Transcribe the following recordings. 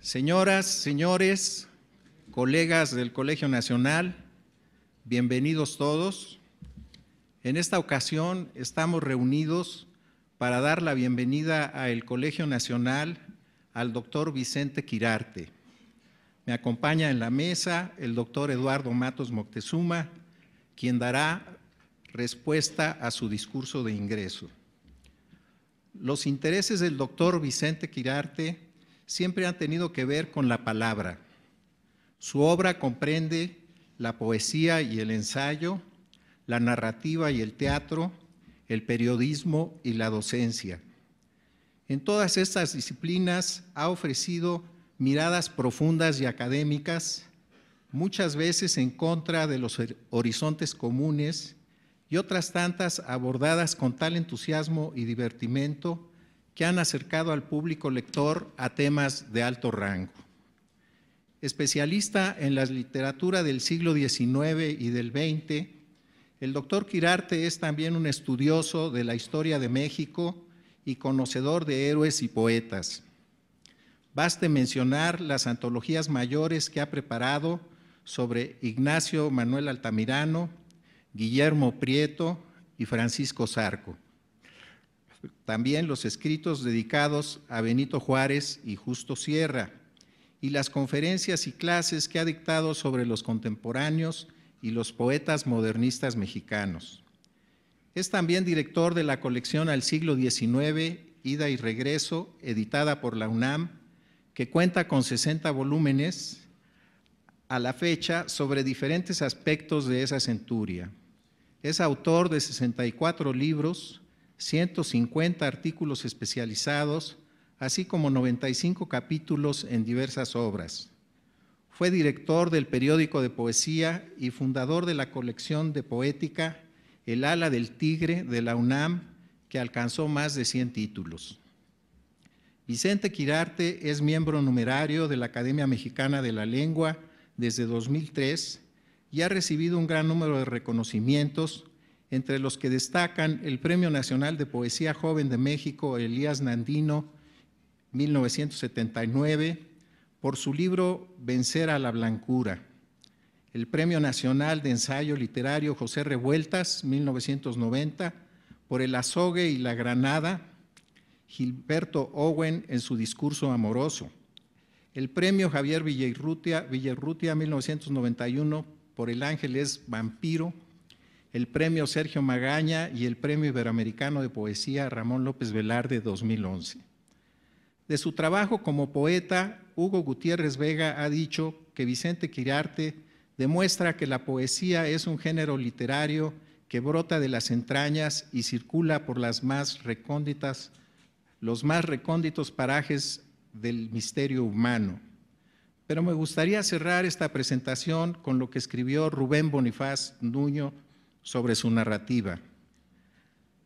Señoras, señores, colegas del Colegio Nacional, bienvenidos todos. En esta ocasión estamos reunidos para dar la bienvenida al Colegio Nacional al doctor Vicente Quirarte, me acompaña en la mesa el doctor Eduardo Matos Moctezuma, quien dará respuesta a su discurso de ingreso. Los intereses del doctor Vicente Quirarte siempre han tenido que ver con la palabra. Su obra comprende la poesía y el ensayo, la narrativa y el teatro, el periodismo y la docencia. En todas estas disciplinas ha ofrecido miradas profundas y académicas, muchas veces en contra de los horizontes comunes y otras tantas abordadas con tal entusiasmo y divertimento que han acercado al público lector a temas de alto rango. Especialista en la literatura del siglo XIX y del XX, el doctor Quirarte es también un estudioso de la historia de México y conocedor de héroes y poetas. Baste mencionar las antologías mayores que ha preparado sobre Ignacio Manuel Altamirano, Guillermo Prieto y Francisco Zarco. También los escritos dedicados a Benito Juárez y Justo Sierra, y las conferencias y clases que ha dictado sobre los contemporáneos y los poetas modernistas mexicanos. Es también director de la colección Al siglo XIX, Ida y Regreso, editada por la UNAM que cuenta con 60 volúmenes a la fecha sobre diferentes aspectos de esa centuria. Es autor de 64 libros, 150 artículos especializados, así como 95 capítulos en diversas obras. Fue director del periódico de poesía y fundador de la colección de poética El ala del tigre de la UNAM, que alcanzó más de 100 títulos. Vicente Quirarte es miembro numerario de la Academia Mexicana de la Lengua desde 2003 y ha recibido un gran número de reconocimientos, entre los que destacan el Premio Nacional de Poesía Joven de México Elías Nandino 1979 por su libro Vencer a la Blancura, el Premio Nacional de Ensayo Literario José Revueltas 1990 por El azogue y la granada Gilberto Owen en su discurso amoroso, el premio Javier Villarrutia, 1991 por El Ángel es Vampiro, el premio Sergio Magaña y el premio Iberoamericano de Poesía Ramón López Velarde 2011. De su trabajo como poeta, Hugo Gutiérrez Vega ha dicho que Vicente Quirarte demuestra que la poesía es un género literario que brota de las entrañas y circula por las más recónditas los más recónditos parajes del misterio humano. Pero me gustaría cerrar esta presentación con lo que escribió Rubén Bonifaz Nuño sobre su narrativa.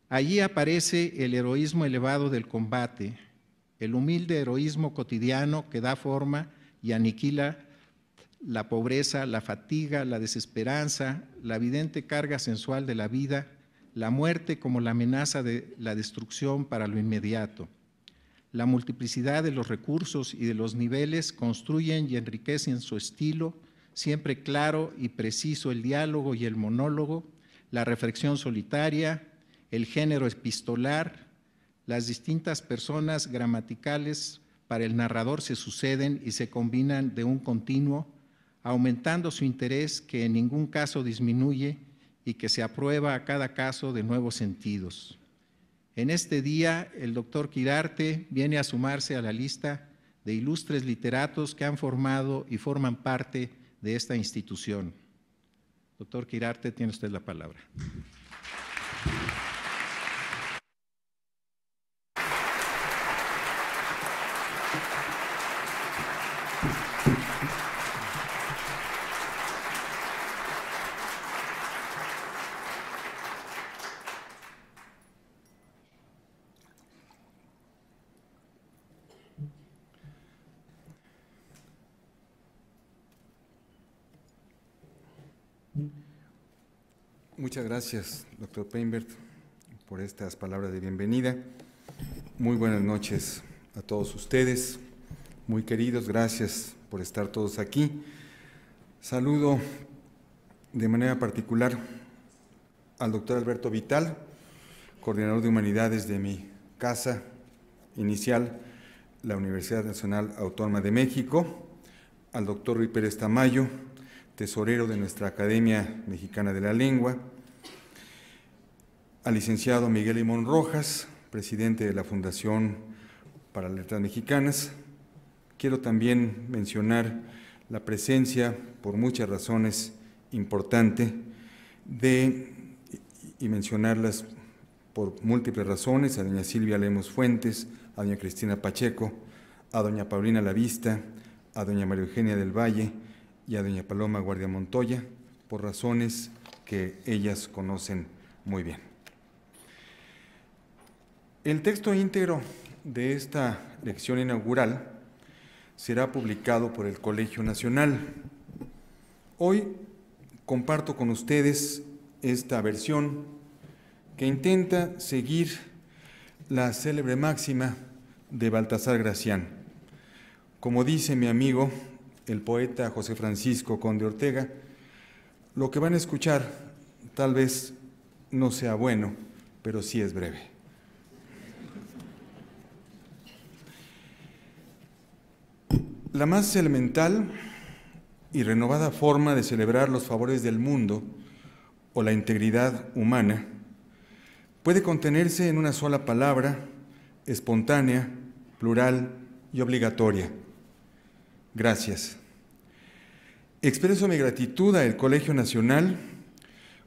Allí aparece el heroísmo elevado del combate, el humilde heroísmo cotidiano que da forma y aniquila la pobreza, la fatiga, la desesperanza, la evidente carga sensual de la vida la muerte como la amenaza de la destrucción para lo inmediato. La multiplicidad de los recursos y de los niveles construyen y enriquecen su estilo, siempre claro y preciso el diálogo y el monólogo, la reflexión solitaria, el género epistolar, las distintas personas gramaticales para el narrador se suceden y se combinan de un continuo, aumentando su interés que en ningún caso disminuye y que se aprueba a cada caso de nuevos sentidos. En este día, el doctor Quirarte viene a sumarse a la lista de ilustres literatos que han formado y forman parte de esta institución. Doctor Quirarte, tiene usted la palabra. gracias, doctor Peinbert, por estas palabras de bienvenida. Muy buenas noches a todos ustedes, muy queridos, gracias por estar todos aquí. Saludo de manera particular al doctor Alberto Vital, coordinador de humanidades de mi casa inicial, la Universidad Nacional Autónoma de México, al doctor Rui Pérez Tamayo, tesorero de nuestra Academia Mexicana de la Lengua, al licenciado Miguel Limón Rojas, presidente de la Fundación para Letras Mexicanas. Quiero también mencionar la presencia, por muchas razones importante, de, y mencionarlas por múltiples razones, a doña Silvia Lemos Fuentes, a doña Cristina Pacheco, a doña Paulina Lavista, a doña María Eugenia del Valle y a doña Paloma Guardia Montoya, por razones que ellas conocen muy bien. El texto íntegro de esta lección inaugural será publicado por el Colegio Nacional. Hoy comparto con ustedes esta versión que intenta seguir la célebre máxima de Baltasar Gracián. Como dice mi amigo, el poeta José Francisco Conde Ortega, lo que van a escuchar tal vez no sea bueno, pero sí es breve. La más elemental y renovada forma de celebrar los favores del mundo o la integridad humana puede contenerse en una sola palabra, espontánea, plural y obligatoria. Gracias. Expreso mi gratitud al Colegio Nacional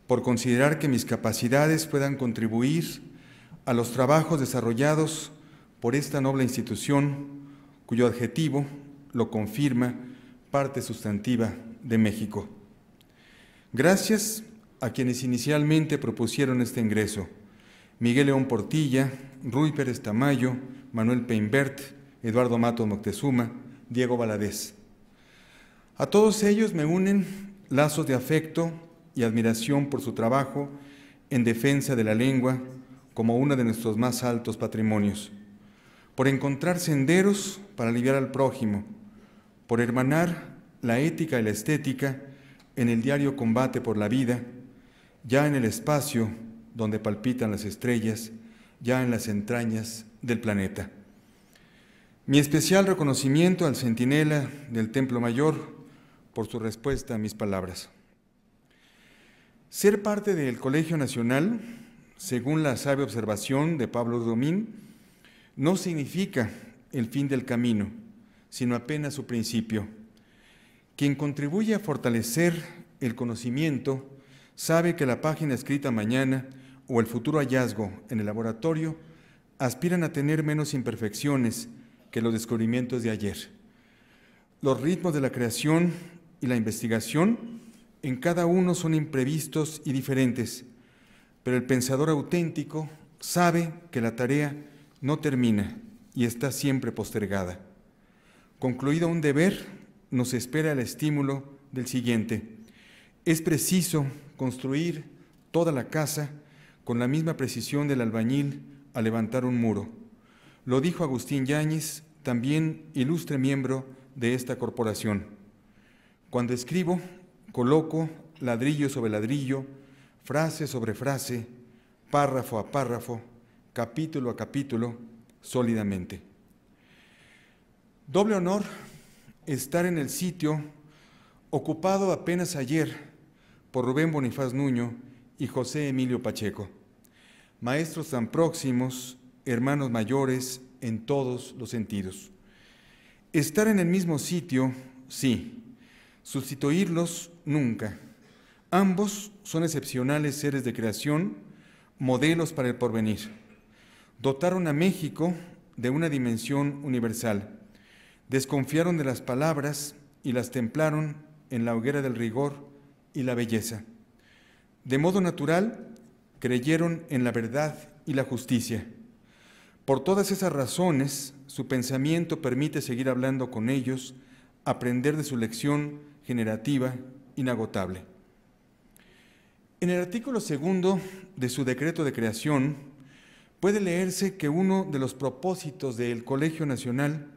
por considerar que mis capacidades puedan contribuir a los trabajos desarrollados por esta noble institución cuyo adjetivo lo confirma, parte sustantiva de México. Gracias a quienes inicialmente propusieron este ingreso. Miguel León Portilla, Rui Pérez Tamayo, Manuel Peinbert, Eduardo Matos Moctezuma, Diego Valadez. A todos ellos me unen lazos de afecto y admiración por su trabajo en defensa de la lengua como uno de nuestros más altos patrimonios, por encontrar senderos para aliviar al prójimo, por hermanar la ética y la estética en el diario combate por la vida, ya en el espacio donde palpitan las estrellas, ya en las entrañas del planeta. Mi especial reconocimiento al centinela del Templo Mayor por su respuesta a mis palabras. Ser parte del Colegio Nacional, según la sabia observación de Pablo Domín, no significa el fin del camino, sino apenas su principio. Quien contribuye a fortalecer el conocimiento sabe que la página escrita mañana o el futuro hallazgo en el laboratorio aspiran a tener menos imperfecciones que los descubrimientos de ayer. Los ritmos de la creación y la investigación en cada uno son imprevistos y diferentes, pero el pensador auténtico sabe que la tarea no termina y está siempre postergada. Concluido un deber, nos espera el estímulo del siguiente. Es preciso construir toda la casa con la misma precisión del albañil a levantar un muro. Lo dijo Agustín Yáñez, también ilustre miembro de esta corporación. Cuando escribo, coloco ladrillo sobre ladrillo, frase sobre frase, párrafo a párrafo, capítulo a capítulo, sólidamente. Doble honor estar en el sitio ocupado apenas ayer por Rubén Bonifaz Nuño y José Emilio Pacheco, maestros tan próximos, hermanos mayores en todos los sentidos. Estar en el mismo sitio, sí, sustituirlos nunca. Ambos son excepcionales seres de creación, modelos para el porvenir. Dotaron a México de una dimensión universal desconfiaron de las palabras y las templaron en la hoguera del rigor y la belleza. De modo natural, creyeron en la verdad y la justicia. Por todas esas razones, su pensamiento permite seguir hablando con ellos, aprender de su lección generativa inagotable. En el artículo segundo de su decreto de creación, puede leerse que uno de los propósitos del Colegio Nacional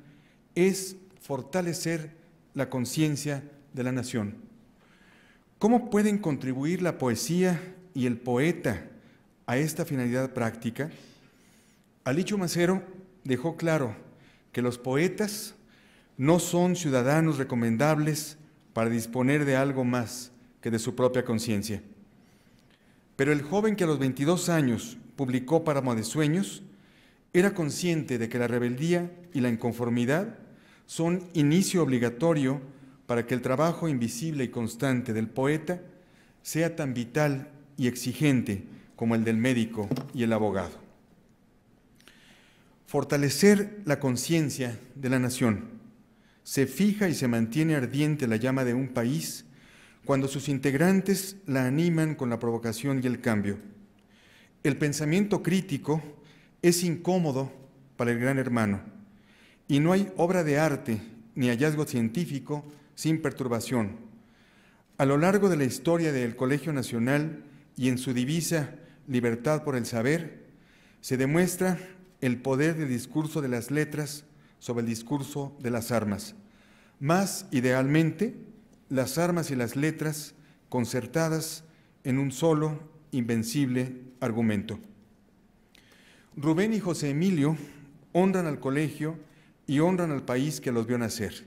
es fortalecer la conciencia de la nación. ¿Cómo pueden contribuir la poesía y el poeta a esta finalidad práctica? Alicho Macero dejó claro que los poetas no son ciudadanos recomendables para disponer de algo más que de su propia conciencia. Pero el joven que a los 22 años publicó Páramo de Sueños era consciente de que la rebeldía y la inconformidad son inicio obligatorio para que el trabajo invisible y constante del poeta sea tan vital y exigente como el del médico y el abogado. Fortalecer la conciencia de la nación. Se fija y se mantiene ardiente la llama de un país cuando sus integrantes la animan con la provocación y el cambio. El pensamiento crítico es incómodo para el gran hermano y no hay obra de arte ni hallazgo científico sin perturbación. A lo largo de la historia del Colegio Nacional y en su divisa Libertad por el Saber, se demuestra el poder del discurso de las letras sobre el discurso de las armas. Más idealmente, las armas y las letras concertadas en un solo, invencible argumento. Rubén y José Emilio honran al colegio y honran al país que los vio nacer.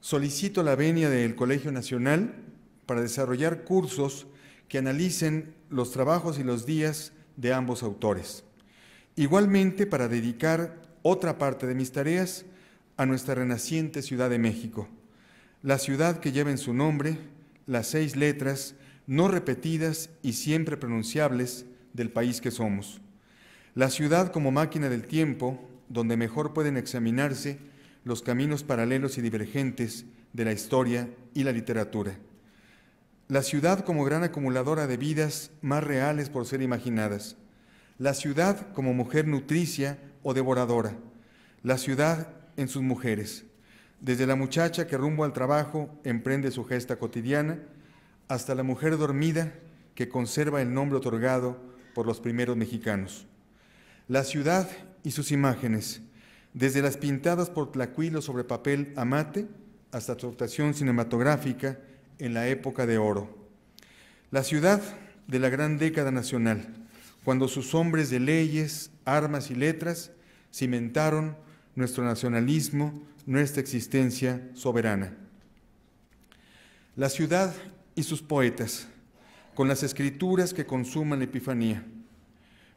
Solicito la venia del Colegio Nacional para desarrollar cursos que analicen los trabajos y los días de ambos autores. Igualmente para dedicar otra parte de mis tareas a nuestra renaciente Ciudad de México, la ciudad que lleva en su nombre las seis letras no repetidas y siempre pronunciables del país que somos, la ciudad como máquina del tiempo donde mejor pueden examinarse los caminos paralelos y divergentes de la historia y la literatura. La ciudad como gran acumuladora de vidas más reales por ser imaginadas. La ciudad como mujer nutricia o devoradora. La ciudad en sus mujeres. Desde la muchacha que rumbo al trabajo emprende su gesta cotidiana hasta la mujer dormida que conserva el nombre otorgado por los primeros mexicanos. La ciudad y sus imágenes, desde las pintadas por Tlacuilo sobre papel amate hasta su cinematográfica en la época de oro. La ciudad de la gran década nacional, cuando sus hombres de leyes, armas y letras cimentaron nuestro nacionalismo, nuestra existencia soberana. La ciudad y sus poetas, con las escrituras que consuman la Epifanía.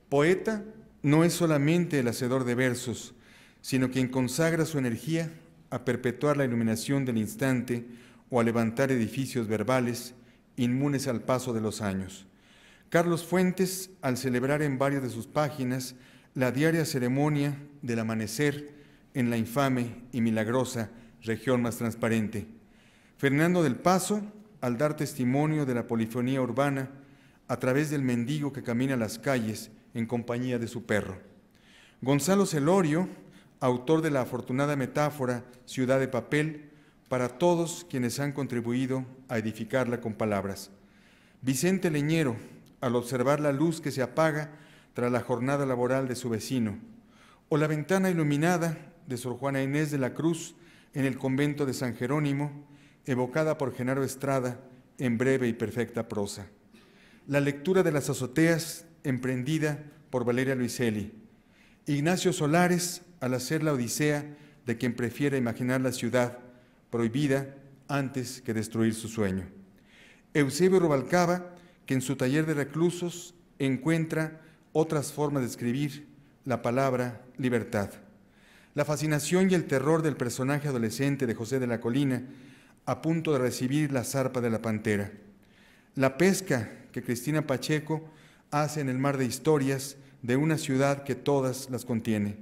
Poeta no es solamente el hacedor de versos, sino quien consagra su energía a perpetuar la iluminación del instante o a levantar edificios verbales inmunes al paso de los años. Carlos Fuentes, al celebrar en varias de sus páginas la diaria ceremonia del amanecer en la infame y milagrosa región más transparente. Fernando del Paso, al dar testimonio de la polifonía urbana a través del mendigo que camina las calles en compañía de su perro. Gonzalo Celorio, autor de la afortunada metáfora Ciudad de Papel, para todos quienes han contribuido a edificarla con palabras. Vicente Leñero, al observar la luz que se apaga tras la jornada laboral de su vecino, o la ventana iluminada de Sor Juana Inés de la Cruz en el convento de San Jerónimo, evocada por Genaro Estrada en breve y perfecta prosa. La lectura de las azoteas emprendida por Valeria Luiselli. Ignacio Solares, al hacer la odisea de quien prefiere imaginar la ciudad prohibida antes que destruir su sueño. Eusebio Rubalcaba, que en su taller de reclusos encuentra otras formas de escribir la palabra libertad. La fascinación y el terror del personaje adolescente de José de la Colina, a punto de recibir la zarpa de la pantera. La pesca que Cristina Pacheco hace en el mar de historias de una ciudad que todas las contiene.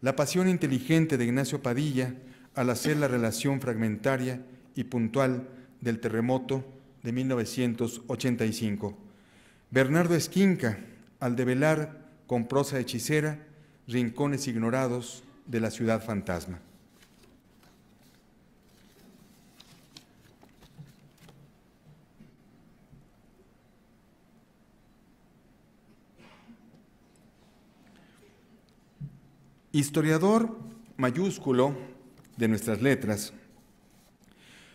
La pasión inteligente de Ignacio Padilla al hacer la relación fragmentaria y puntual del terremoto de 1985. Bernardo Esquinca al develar con prosa hechicera rincones ignorados de la ciudad fantasma. Historiador mayúsculo de nuestras letras,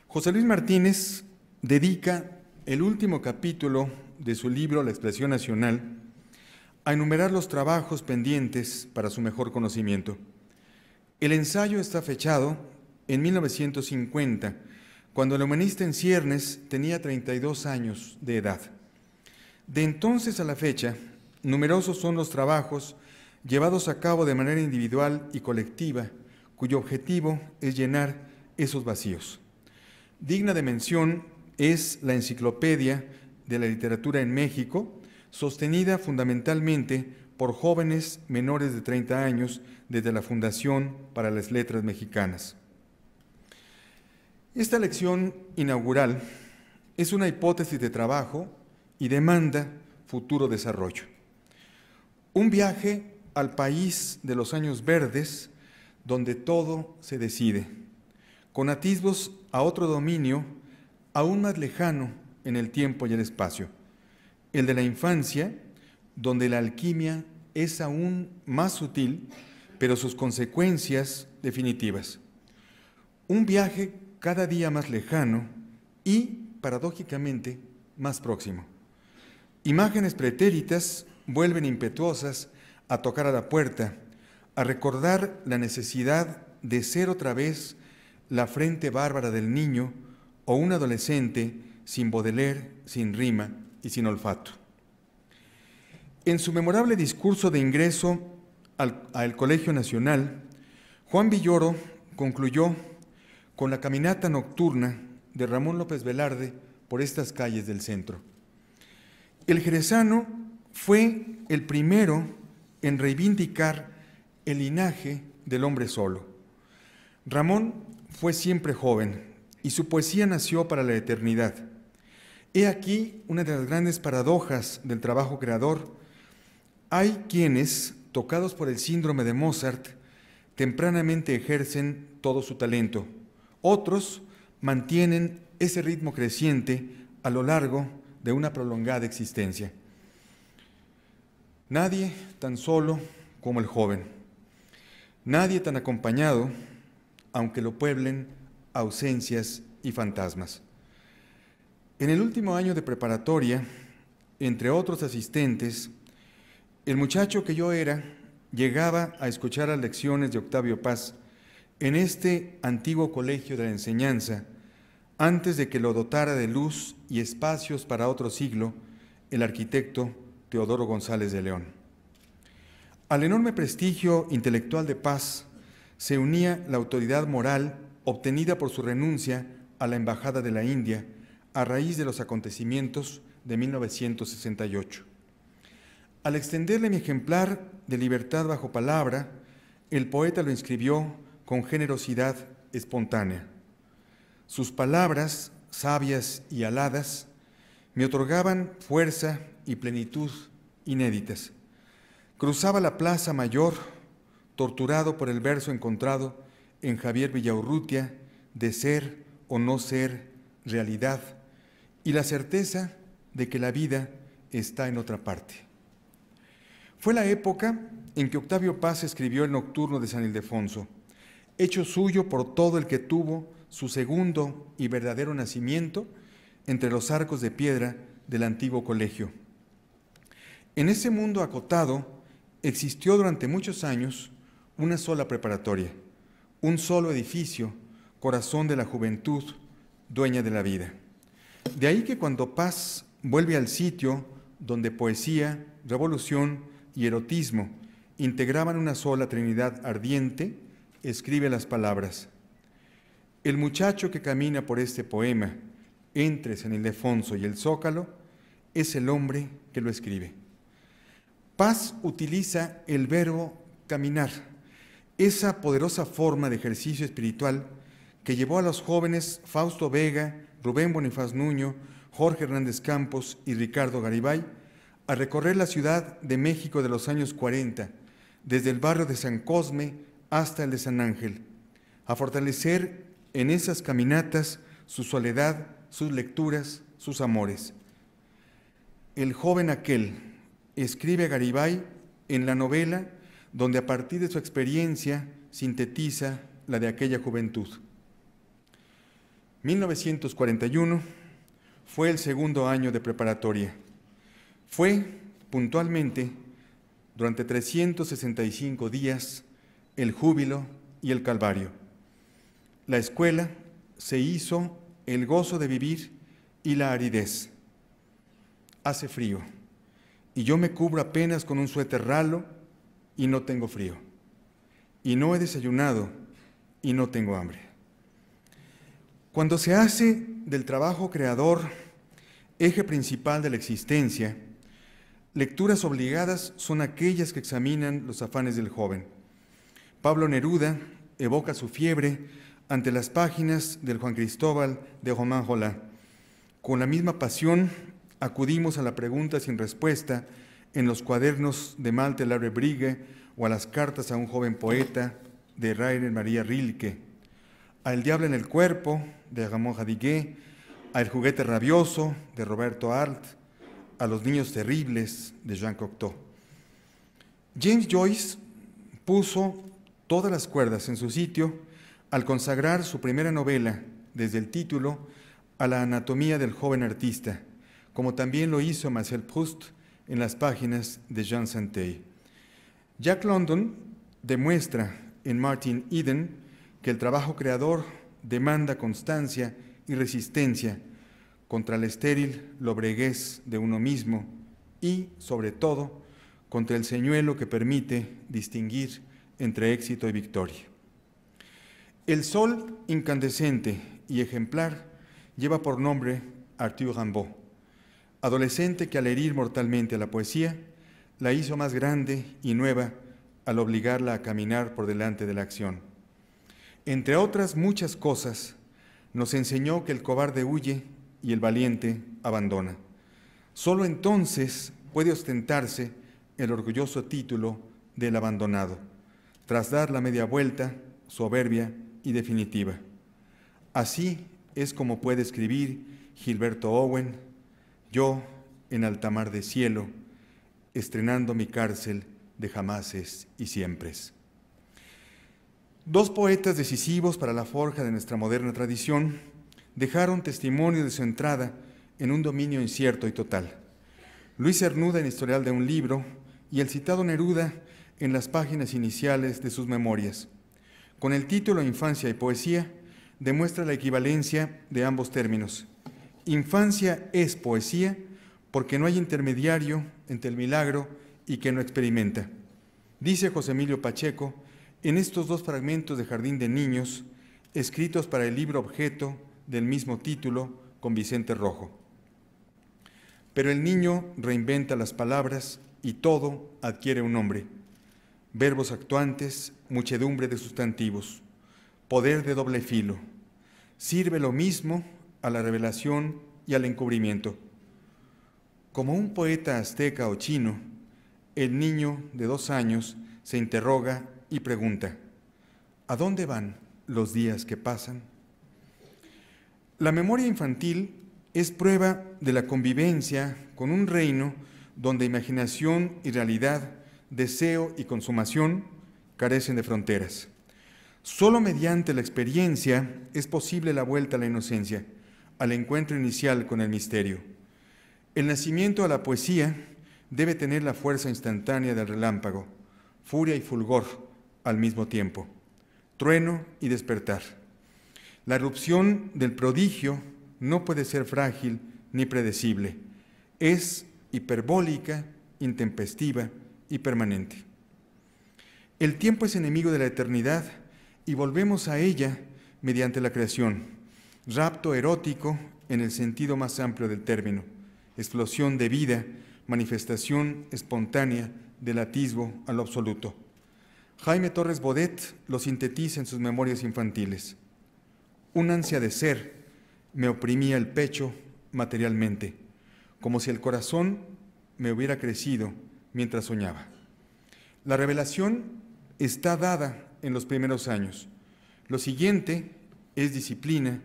José Luis Martínez dedica el último capítulo de su libro La expresión nacional a enumerar los trabajos pendientes para su mejor conocimiento. El ensayo está fechado en 1950, cuando el humanista en ciernes tenía 32 años de edad. De entonces a la fecha, numerosos son los trabajos llevados a cabo de manera individual y colectiva, cuyo objetivo es llenar esos vacíos. Digna de mención es la enciclopedia de la literatura en México, sostenida fundamentalmente por jóvenes menores de 30 años desde la Fundación para las Letras Mexicanas. Esta lección inaugural es una hipótesis de trabajo y demanda futuro desarrollo. Un viaje al país de los años verdes, donde todo se decide, con atisbos a otro dominio aún más lejano en el tiempo y el espacio, el de la infancia, donde la alquimia es aún más sutil, pero sus consecuencias definitivas. Un viaje cada día más lejano y, paradójicamente, más próximo. Imágenes pretéritas vuelven impetuosas a tocar a la puerta, a recordar la necesidad de ser otra vez la frente bárbara del niño o un adolescente sin Baudelaire, sin rima y sin olfato. En su memorable discurso de ingreso al, al Colegio Nacional, Juan Villoro concluyó con la caminata nocturna de Ramón López Velarde por estas calles del centro. El jerezano fue el primero en reivindicar el linaje del hombre solo. Ramón fue siempre joven y su poesía nació para la eternidad. He aquí una de las grandes paradojas del trabajo creador. Hay quienes, tocados por el síndrome de Mozart, tempranamente ejercen todo su talento. Otros mantienen ese ritmo creciente a lo largo de una prolongada existencia. Nadie tan solo como el joven. Nadie tan acompañado, aunque lo pueblen ausencias y fantasmas. En el último año de preparatoria, entre otros asistentes, el muchacho que yo era llegaba a escuchar las lecciones de Octavio Paz en este antiguo colegio de la enseñanza, antes de que lo dotara de luz y espacios para otro siglo el arquitecto Teodoro González de León. Al enorme prestigio intelectual de Paz se unía la autoridad moral obtenida por su renuncia a la Embajada de la India a raíz de los acontecimientos de 1968. Al extenderle mi ejemplar de Libertad bajo palabra, el poeta lo inscribió con generosidad espontánea. Sus palabras, sabias y aladas, me otorgaban fuerza y plenitud inéditas. Cruzaba la Plaza Mayor, torturado por el verso encontrado en Javier Villaurrutia de ser o no ser realidad y la certeza de que la vida está en otra parte. Fue la época en que Octavio Paz escribió el Nocturno de San Ildefonso, hecho suyo por todo el que tuvo su segundo y verdadero nacimiento entre los arcos de piedra del antiguo colegio. En ese mundo acotado existió durante muchos años una sola preparatoria, un solo edificio, corazón de la juventud, dueña de la vida. De ahí que cuando Paz vuelve al sitio donde poesía, revolución y erotismo integraban una sola trinidad ardiente, escribe las palabras. El muchacho que camina por este poema, entre San Ildefonso y el Zócalo, es el hombre que lo escribe. Paz utiliza el verbo caminar, esa poderosa forma de ejercicio espiritual que llevó a los jóvenes Fausto Vega, Rubén Bonifaz Nuño, Jorge Hernández Campos y Ricardo Garibay a recorrer la Ciudad de México de los años 40, desde el barrio de San Cosme hasta el de San Ángel, a fortalecer en esas caminatas su soledad, sus lecturas, sus amores. El joven aquel, escribe Garibay en la novela donde a partir de su experiencia sintetiza la de aquella juventud. 1941 fue el segundo año de preparatoria. Fue, puntualmente, durante 365 días, el júbilo y el calvario. La escuela se hizo el gozo de vivir y la aridez. Hace frío y yo me cubro apenas con un suéter ralo y no tengo frío. Y no he desayunado y no tengo hambre. Cuando se hace del trabajo creador eje principal de la existencia, lecturas obligadas son aquellas que examinan los afanes del joven. Pablo Neruda evoca su fiebre ante las páginas del Juan Cristóbal de Román Jolá. Con la misma pasión acudimos a la pregunta sin respuesta en los cuadernos de Malte Larre Brigue o a las cartas a un joven poeta de Rainer María Rilke, a El Diablo en el Cuerpo de Ramón Jadigué, a El Juguete Rabioso de Roberto Arlt, a Los Niños Terribles de Jean Cocteau. James Joyce puso todas las cuerdas en su sitio al consagrar su primera novela, desde el título, a la anatomía del joven artista como también lo hizo Marcel Proust en las páginas de Jean Santay. Jack London demuestra en Martin Eden que el trabajo creador demanda constancia y resistencia contra el estéril lobreguez de uno mismo y, sobre todo, contra el señuelo que permite distinguir entre éxito y victoria. El sol incandescente y ejemplar lleva por nombre Arthur Rimbaud adolescente que al herir mortalmente a la poesía, la hizo más grande y nueva al obligarla a caminar por delante de la acción. Entre otras muchas cosas, nos enseñó que el cobarde huye y el valiente abandona. Solo entonces puede ostentarse el orgulloso título del abandonado, tras dar la media vuelta, soberbia y definitiva. Así es como puede escribir Gilberto Owen, yo en altamar de cielo, estrenando mi cárcel de jamases y siempres. Dos poetas decisivos para la forja de nuestra moderna tradición dejaron testimonio de su entrada en un dominio incierto y total. Luis Cernuda en Historial de un libro y el citado Neruda en las páginas iniciales de sus memorias. Con el título Infancia y Poesía demuestra la equivalencia de ambos términos Infancia es poesía porque no hay intermediario entre el milagro y que no experimenta. Dice José Emilio Pacheco en estos dos fragmentos de Jardín de Niños, escritos para el libro objeto del mismo título con Vicente Rojo. Pero el niño reinventa las palabras y todo adquiere un nombre. Verbos actuantes, muchedumbre de sustantivos, poder de doble filo. Sirve lo mismo a la revelación y al encubrimiento. Como un poeta azteca o chino, el niño de dos años se interroga y pregunta, ¿a dónde van los días que pasan? La memoria infantil es prueba de la convivencia con un reino donde imaginación y realidad, deseo y consumación carecen de fronteras. Solo mediante la experiencia es posible la vuelta a la inocencia al encuentro inicial con el misterio. El nacimiento a la poesía debe tener la fuerza instantánea del relámpago, furia y fulgor al mismo tiempo, trueno y despertar. La erupción del prodigio no puede ser frágil ni predecible, es hiperbólica, intempestiva y permanente. El tiempo es enemigo de la eternidad y volvemos a ella mediante la creación rapto erótico en el sentido más amplio del término, explosión de vida, manifestación espontánea del atisbo al absoluto. Jaime Torres Bodet lo sintetiza en sus memorias infantiles. Un ansia de ser me oprimía el pecho materialmente, como si el corazón me hubiera crecido mientras soñaba. La revelación está dada en los primeros años. Lo siguiente es disciplina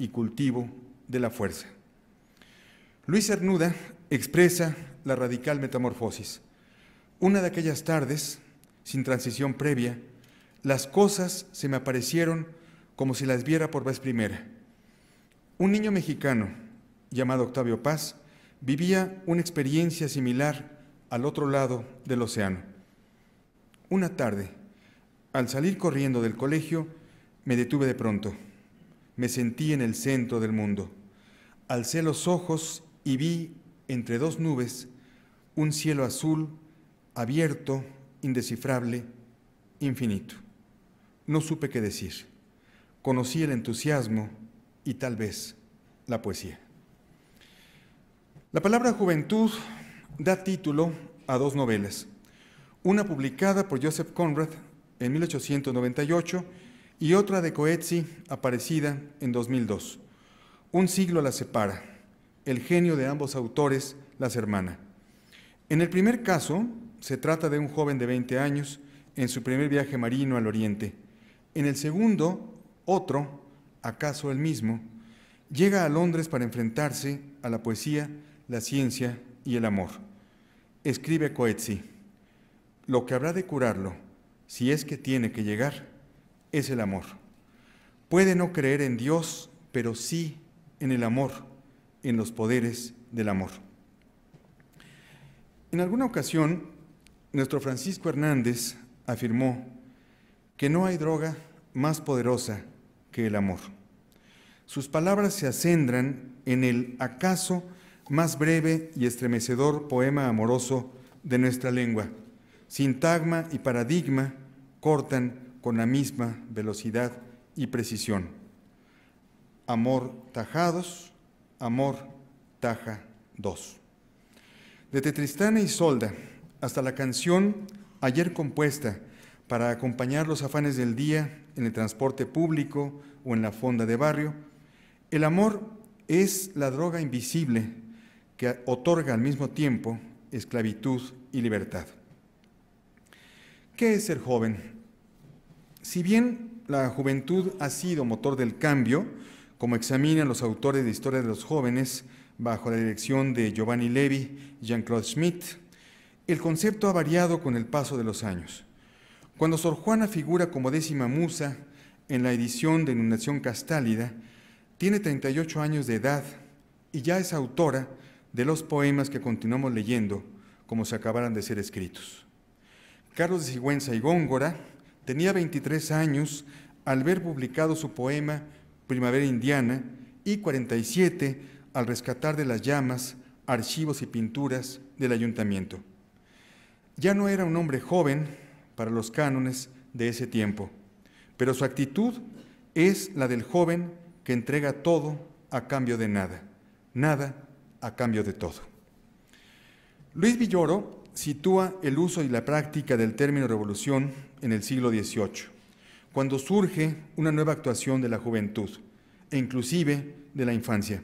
y cultivo de la fuerza. Luis Cernuda expresa la radical metamorfosis. Una de aquellas tardes, sin transición previa, las cosas se me aparecieron como si las viera por vez primera. Un niño mexicano, llamado Octavio Paz, vivía una experiencia similar al otro lado del océano. Una tarde, al salir corriendo del colegio, me detuve de pronto me sentí en el centro del mundo. Alcé los ojos y vi, entre dos nubes, un cielo azul, abierto, indescifrable, infinito. No supe qué decir. Conocí el entusiasmo y tal vez la poesía. La palabra juventud da título a dos novelas, una publicada por Joseph Conrad en 1898 y otra de Coetzee, aparecida en 2002. Un siglo las separa. El genio de ambos autores las hermana. En el primer caso, se trata de un joven de 20 años en su primer viaje marino al oriente. En el segundo, otro, acaso el mismo, llega a Londres para enfrentarse a la poesía, la ciencia y el amor. Escribe Coetzee, lo que habrá de curarlo, si es que tiene que llegar, es el amor. Puede no creer en Dios, pero sí en el amor, en los poderes del amor. En alguna ocasión, nuestro Francisco Hernández afirmó que no hay droga más poderosa que el amor. Sus palabras se acendran en el acaso más breve y estremecedor poema amoroso de nuestra lengua. Sintagma y paradigma cortan con la misma velocidad y precisión. Amor tajados, amor taja dos. De Tristana y Solda hasta la canción ayer compuesta para acompañar los afanes del día en el transporte público o en la fonda de barrio, el amor es la droga invisible que otorga al mismo tiempo esclavitud y libertad. ¿Qué es ser joven si bien la juventud ha sido motor del cambio, como examinan los autores de Historia de los Jóvenes, bajo la dirección de Giovanni Levi y Jean-Claude Schmitt, el concepto ha variado con el paso de los años. Cuando Sor Juana figura como décima musa en la edición de Inundación Castálida, tiene 38 años de edad y ya es autora de los poemas que continuamos leyendo como se acabaran de ser escritos. Carlos de Sigüenza y Góngora Tenía 23 años al ver publicado su poema Primavera Indiana y 47 al rescatar de las llamas archivos y pinturas del ayuntamiento. Ya no era un hombre joven para los cánones de ese tiempo, pero su actitud es la del joven que entrega todo a cambio de nada, nada a cambio de todo. Luis Villoro sitúa el uso y la práctica del término revolución en el siglo XVIII, cuando surge una nueva actuación de la juventud e inclusive de la infancia.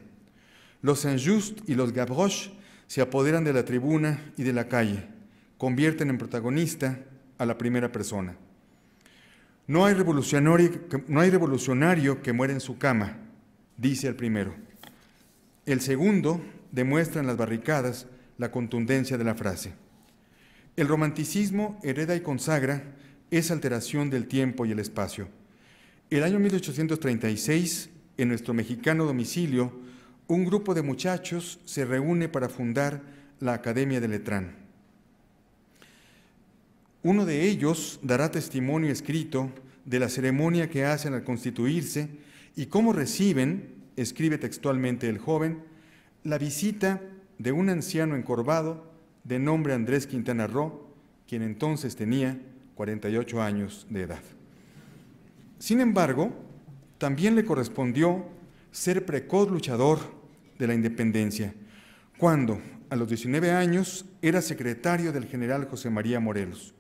Los Saint-Just y los Gavroche se apoderan de la tribuna y de la calle, convierten en protagonista a la primera persona. No hay, revolucionario, que, no hay revolucionario que en su cama, dice el primero. El segundo demuestra en las barricadas la contundencia de la frase. El romanticismo hereda y consagra esa alteración del tiempo y el espacio. El año 1836, en nuestro mexicano domicilio, un grupo de muchachos se reúne para fundar la Academia de Letrán. Uno de ellos dará testimonio escrito de la ceremonia que hacen al constituirse y cómo reciben, escribe textualmente el joven, la visita de un anciano encorvado de nombre Andrés Quintana Roo, quien entonces tenía 48 años de edad. Sin embargo, también le correspondió ser precoz luchador de la independencia, cuando, a los 19 años, era secretario del general José María Morelos.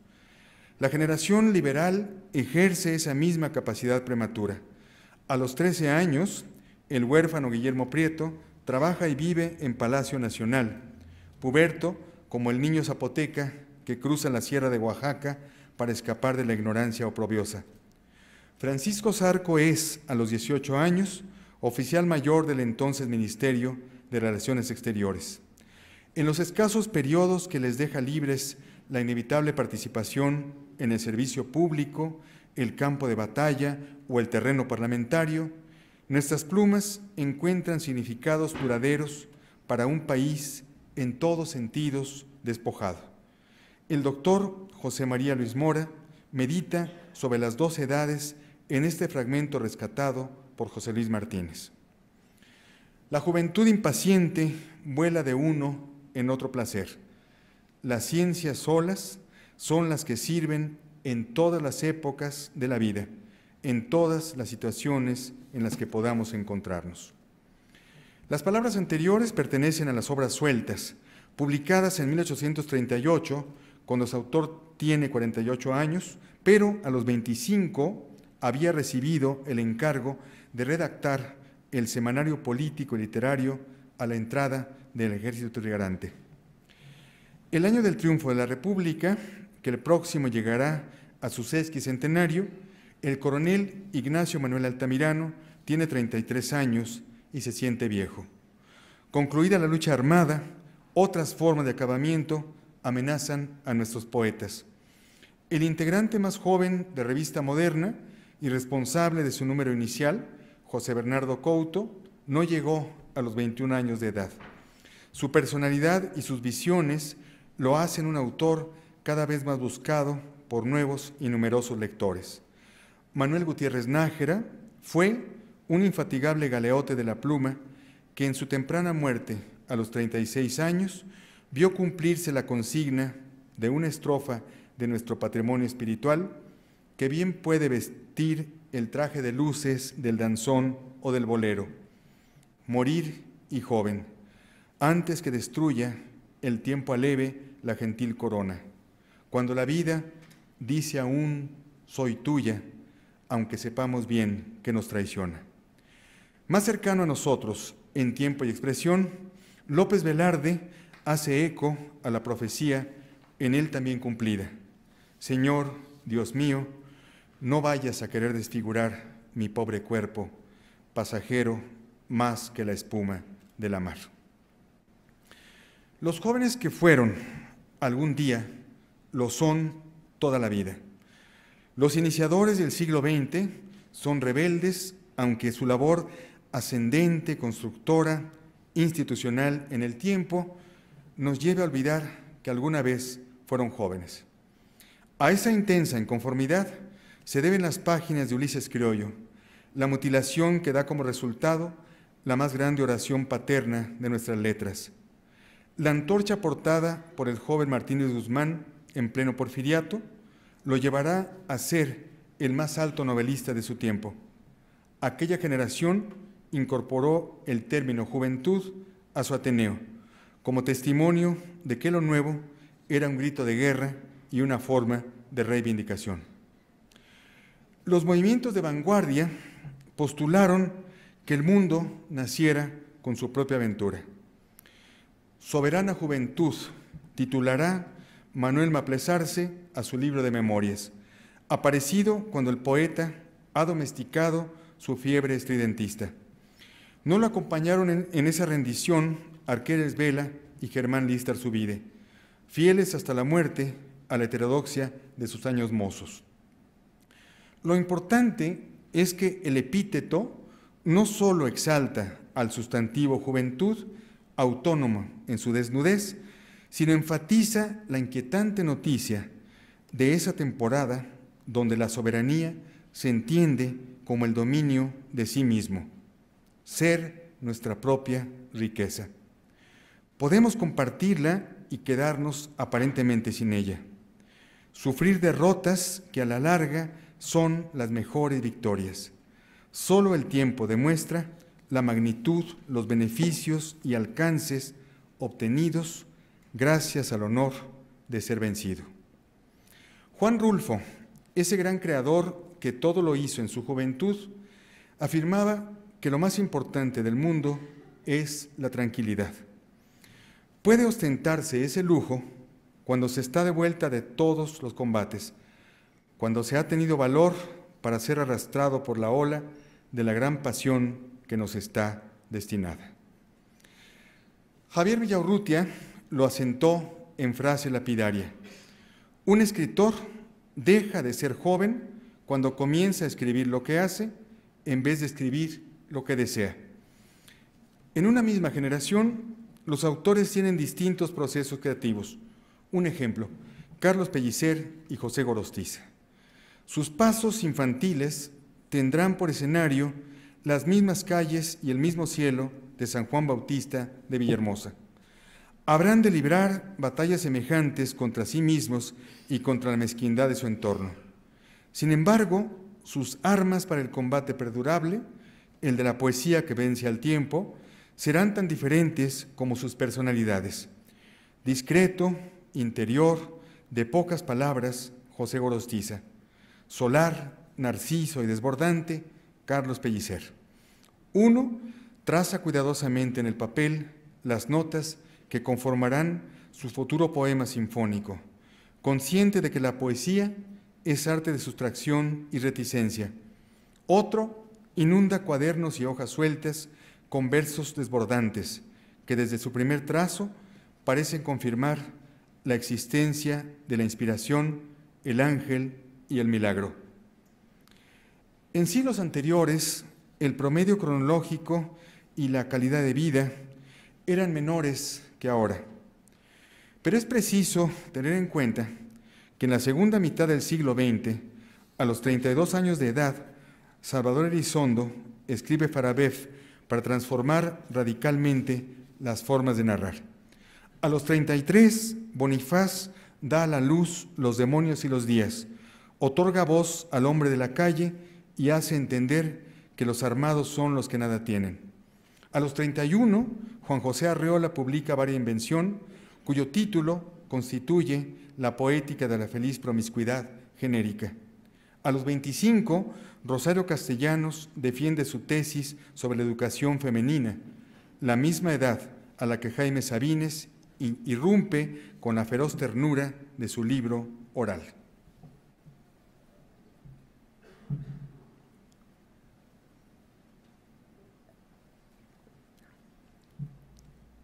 La generación liberal ejerce esa misma capacidad prematura. A los 13 años, el huérfano Guillermo Prieto trabaja y vive en Palacio Nacional. Puberto como el niño zapoteca que cruza la sierra de Oaxaca para escapar de la ignorancia oprobiosa. Francisco Zarco es, a los 18 años, oficial mayor del entonces Ministerio de Relaciones Exteriores. En los escasos periodos que les deja libres la inevitable participación en el servicio público, el campo de batalla o el terreno parlamentario, nuestras plumas encuentran significados duraderos para un país en todos sentidos despojado. El doctor José María Luis Mora medita sobre las dos edades en este fragmento rescatado por José Luis Martínez. La juventud impaciente vuela de uno en otro placer. Las ciencias solas son las que sirven en todas las épocas de la vida, en todas las situaciones en las que podamos encontrarnos. Las palabras anteriores pertenecen a las obras sueltas, publicadas en 1838, cuando su autor tiene 48 años, pero a los 25 había recibido el encargo de redactar el semanario político y literario a la entrada del ejército trigarante. El año del triunfo de la República, que el próximo llegará a su sesquicentenario, el coronel Ignacio Manuel Altamirano tiene 33 años y se siente viejo. Concluida la lucha armada, otras formas de acabamiento amenazan a nuestros poetas. El integrante más joven de Revista Moderna y responsable de su número inicial, José Bernardo Couto, no llegó a los 21 años de edad. Su personalidad y sus visiones lo hacen un autor cada vez más buscado por nuevos y numerosos lectores. Manuel Gutiérrez Nájera fue un infatigable galeote de la pluma que en su temprana muerte, a los 36 años, vio cumplirse la consigna de una estrofa de nuestro patrimonio espiritual que bien puede vestir el traje de luces del danzón o del bolero. Morir y joven, antes que destruya el tiempo aleve la gentil corona. Cuando la vida dice aún, soy tuya, aunque sepamos bien que nos traiciona. Más cercano a nosotros, en tiempo y expresión, López Velarde hace eco a la profecía en él también cumplida. Señor, Dios mío, no vayas a querer desfigurar mi pobre cuerpo, pasajero más que la espuma de la mar. Los jóvenes que fueron algún día lo son toda la vida. Los iniciadores del siglo XX son rebeldes, aunque su labor ascendente, constructora, institucional en el tiempo, nos lleve a olvidar que alguna vez fueron jóvenes. A esa intensa inconformidad se deben las páginas de Ulises Criollo, la mutilación que da como resultado la más grande oración paterna de nuestras letras. La antorcha portada por el joven Martínez Guzmán en pleno porfiriato lo llevará a ser el más alto novelista de su tiempo. Aquella generación incorporó el término juventud a su Ateneo, como testimonio de que lo nuevo era un grito de guerra y una forma de reivindicación. Los movimientos de vanguardia postularon que el mundo naciera con su propia aventura. Soberana Juventud titulará Manuel Maplesarse a su libro de memorias, aparecido cuando el poeta ha domesticado su fiebre estridentista. No lo acompañaron en, esa rendición Arqueres Vela y Germán Lister Subide, fieles hasta la muerte a la heterodoxia de sus años mozos. Lo importante es que el epíteto no solo exalta al sustantivo juventud autónoma en su desnudez, sino enfatiza la inquietante noticia de esa temporada donde la soberanía se entiende como el dominio de sí mismo ser nuestra propia riqueza. Podemos compartirla y quedarnos aparentemente sin ella. Sufrir derrotas que a la larga son las mejores victorias. Solo el tiempo demuestra la magnitud, los beneficios y alcances obtenidos gracias al honor de ser vencido. Juan Rulfo, ese gran creador que todo lo hizo en su juventud, afirmaba que lo más importante del mundo es la tranquilidad. Puede ostentarse ese lujo cuando se está de vuelta de todos los combates, cuando se ha tenido valor para ser arrastrado por la ola de la gran pasión que nos está destinada. Javier Villaurrutia lo asentó en frase lapidaria. Un escritor deja de ser joven cuando comienza a escribir lo que hace en vez de escribir lo que desea. En una misma generación, los autores tienen distintos procesos creativos. Un ejemplo, Carlos Pellicer y José Gorostiza. Sus pasos infantiles tendrán por escenario las mismas calles y el mismo cielo de San Juan Bautista de Villahermosa. Habrán de librar batallas semejantes contra sí mismos y contra la mezquindad de su entorno. Sin embargo, sus armas para el combate perdurable el de la poesía que vence al tiempo, serán tan diferentes como sus personalidades. Discreto, interior, de pocas palabras, José Gorostiza. Solar, narciso y desbordante, Carlos Pellicer. Uno traza cuidadosamente en el papel las notas que conformarán su futuro poema sinfónico, consciente de que la poesía es arte de sustracción y reticencia. Otro inunda cuadernos y hojas sueltas con versos desbordantes que desde su primer trazo parecen confirmar la existencia de la inspiración, el ángel y el milagro. En siglos anteriores, el promedio cronológico y la calidad de vida eran menores que ahora. Pero es preciso tener en cuenta que en la segunda mitad del siglo XX, a los 32 años de edad, Salvador Elizondo escribe Farabef para transformar radicalmente las formas de narrar. A los 33, Bonifaz da a la luz los demonios y los días, otorga voz al hombre de la calle y hace entender que los armados son los que nada tienen. A los 31, Juan José Arreola publica Varia Invención, cuyo título constituye la poética de la feliz promiscuidad genérica. A los 25, Rosario Castellanos defiende su tesis sobre la educación femenina, la misma edad a la que Jaime Sabines irrumpe con la feroz ternura de su libro oral.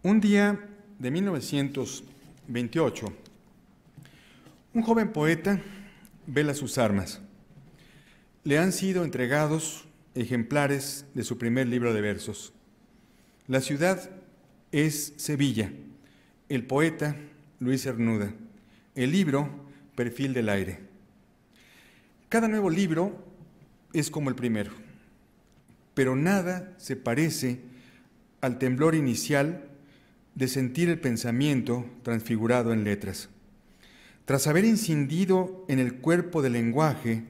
Un día de 1928, un joven poeta vela sus armas le han sido entregados ejemplares de su primer libro de versos. La ciudad es Sevilla, el poeta Luis Hernuda. el libro Perfil del Aire. Cada nuevo libro es como el primero, pero nada se parece al temblor inicial de sentir el pensamiento transfigurado en letras. Tras haber incendido en el cuerpo del lenguaje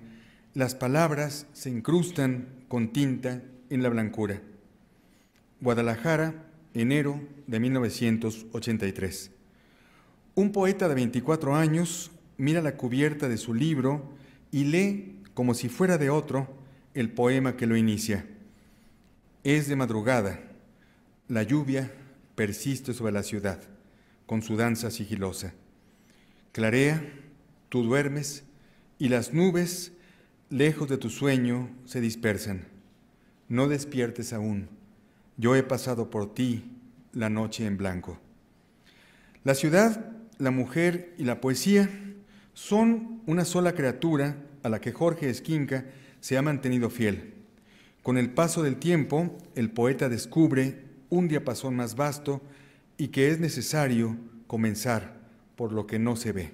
las palabras se incrustan con tinta en la blancura. Guadalajara, enero de 1983. Un poeta de 24 años mira la cubierta de su libro y lee, como si fuera de otro, el poema que lo inicia. Es de madrugada. La lluvia persiste sobre la ciudad, con su danza sigilosa. Clarea, tú duermes, y las nubes lejos de tu sueño, se dispersan. No despiertes aún. Yo he pasado por ti la noche en blanco. La ciudad, la mujer y la poesía son una sola criatura a la que Jorge Esquinca se ha mantenido fiel. Con el paso del tiempo, el poeta descubre un diapasón más vasto y que es necesario comenzar por lo que no se ve.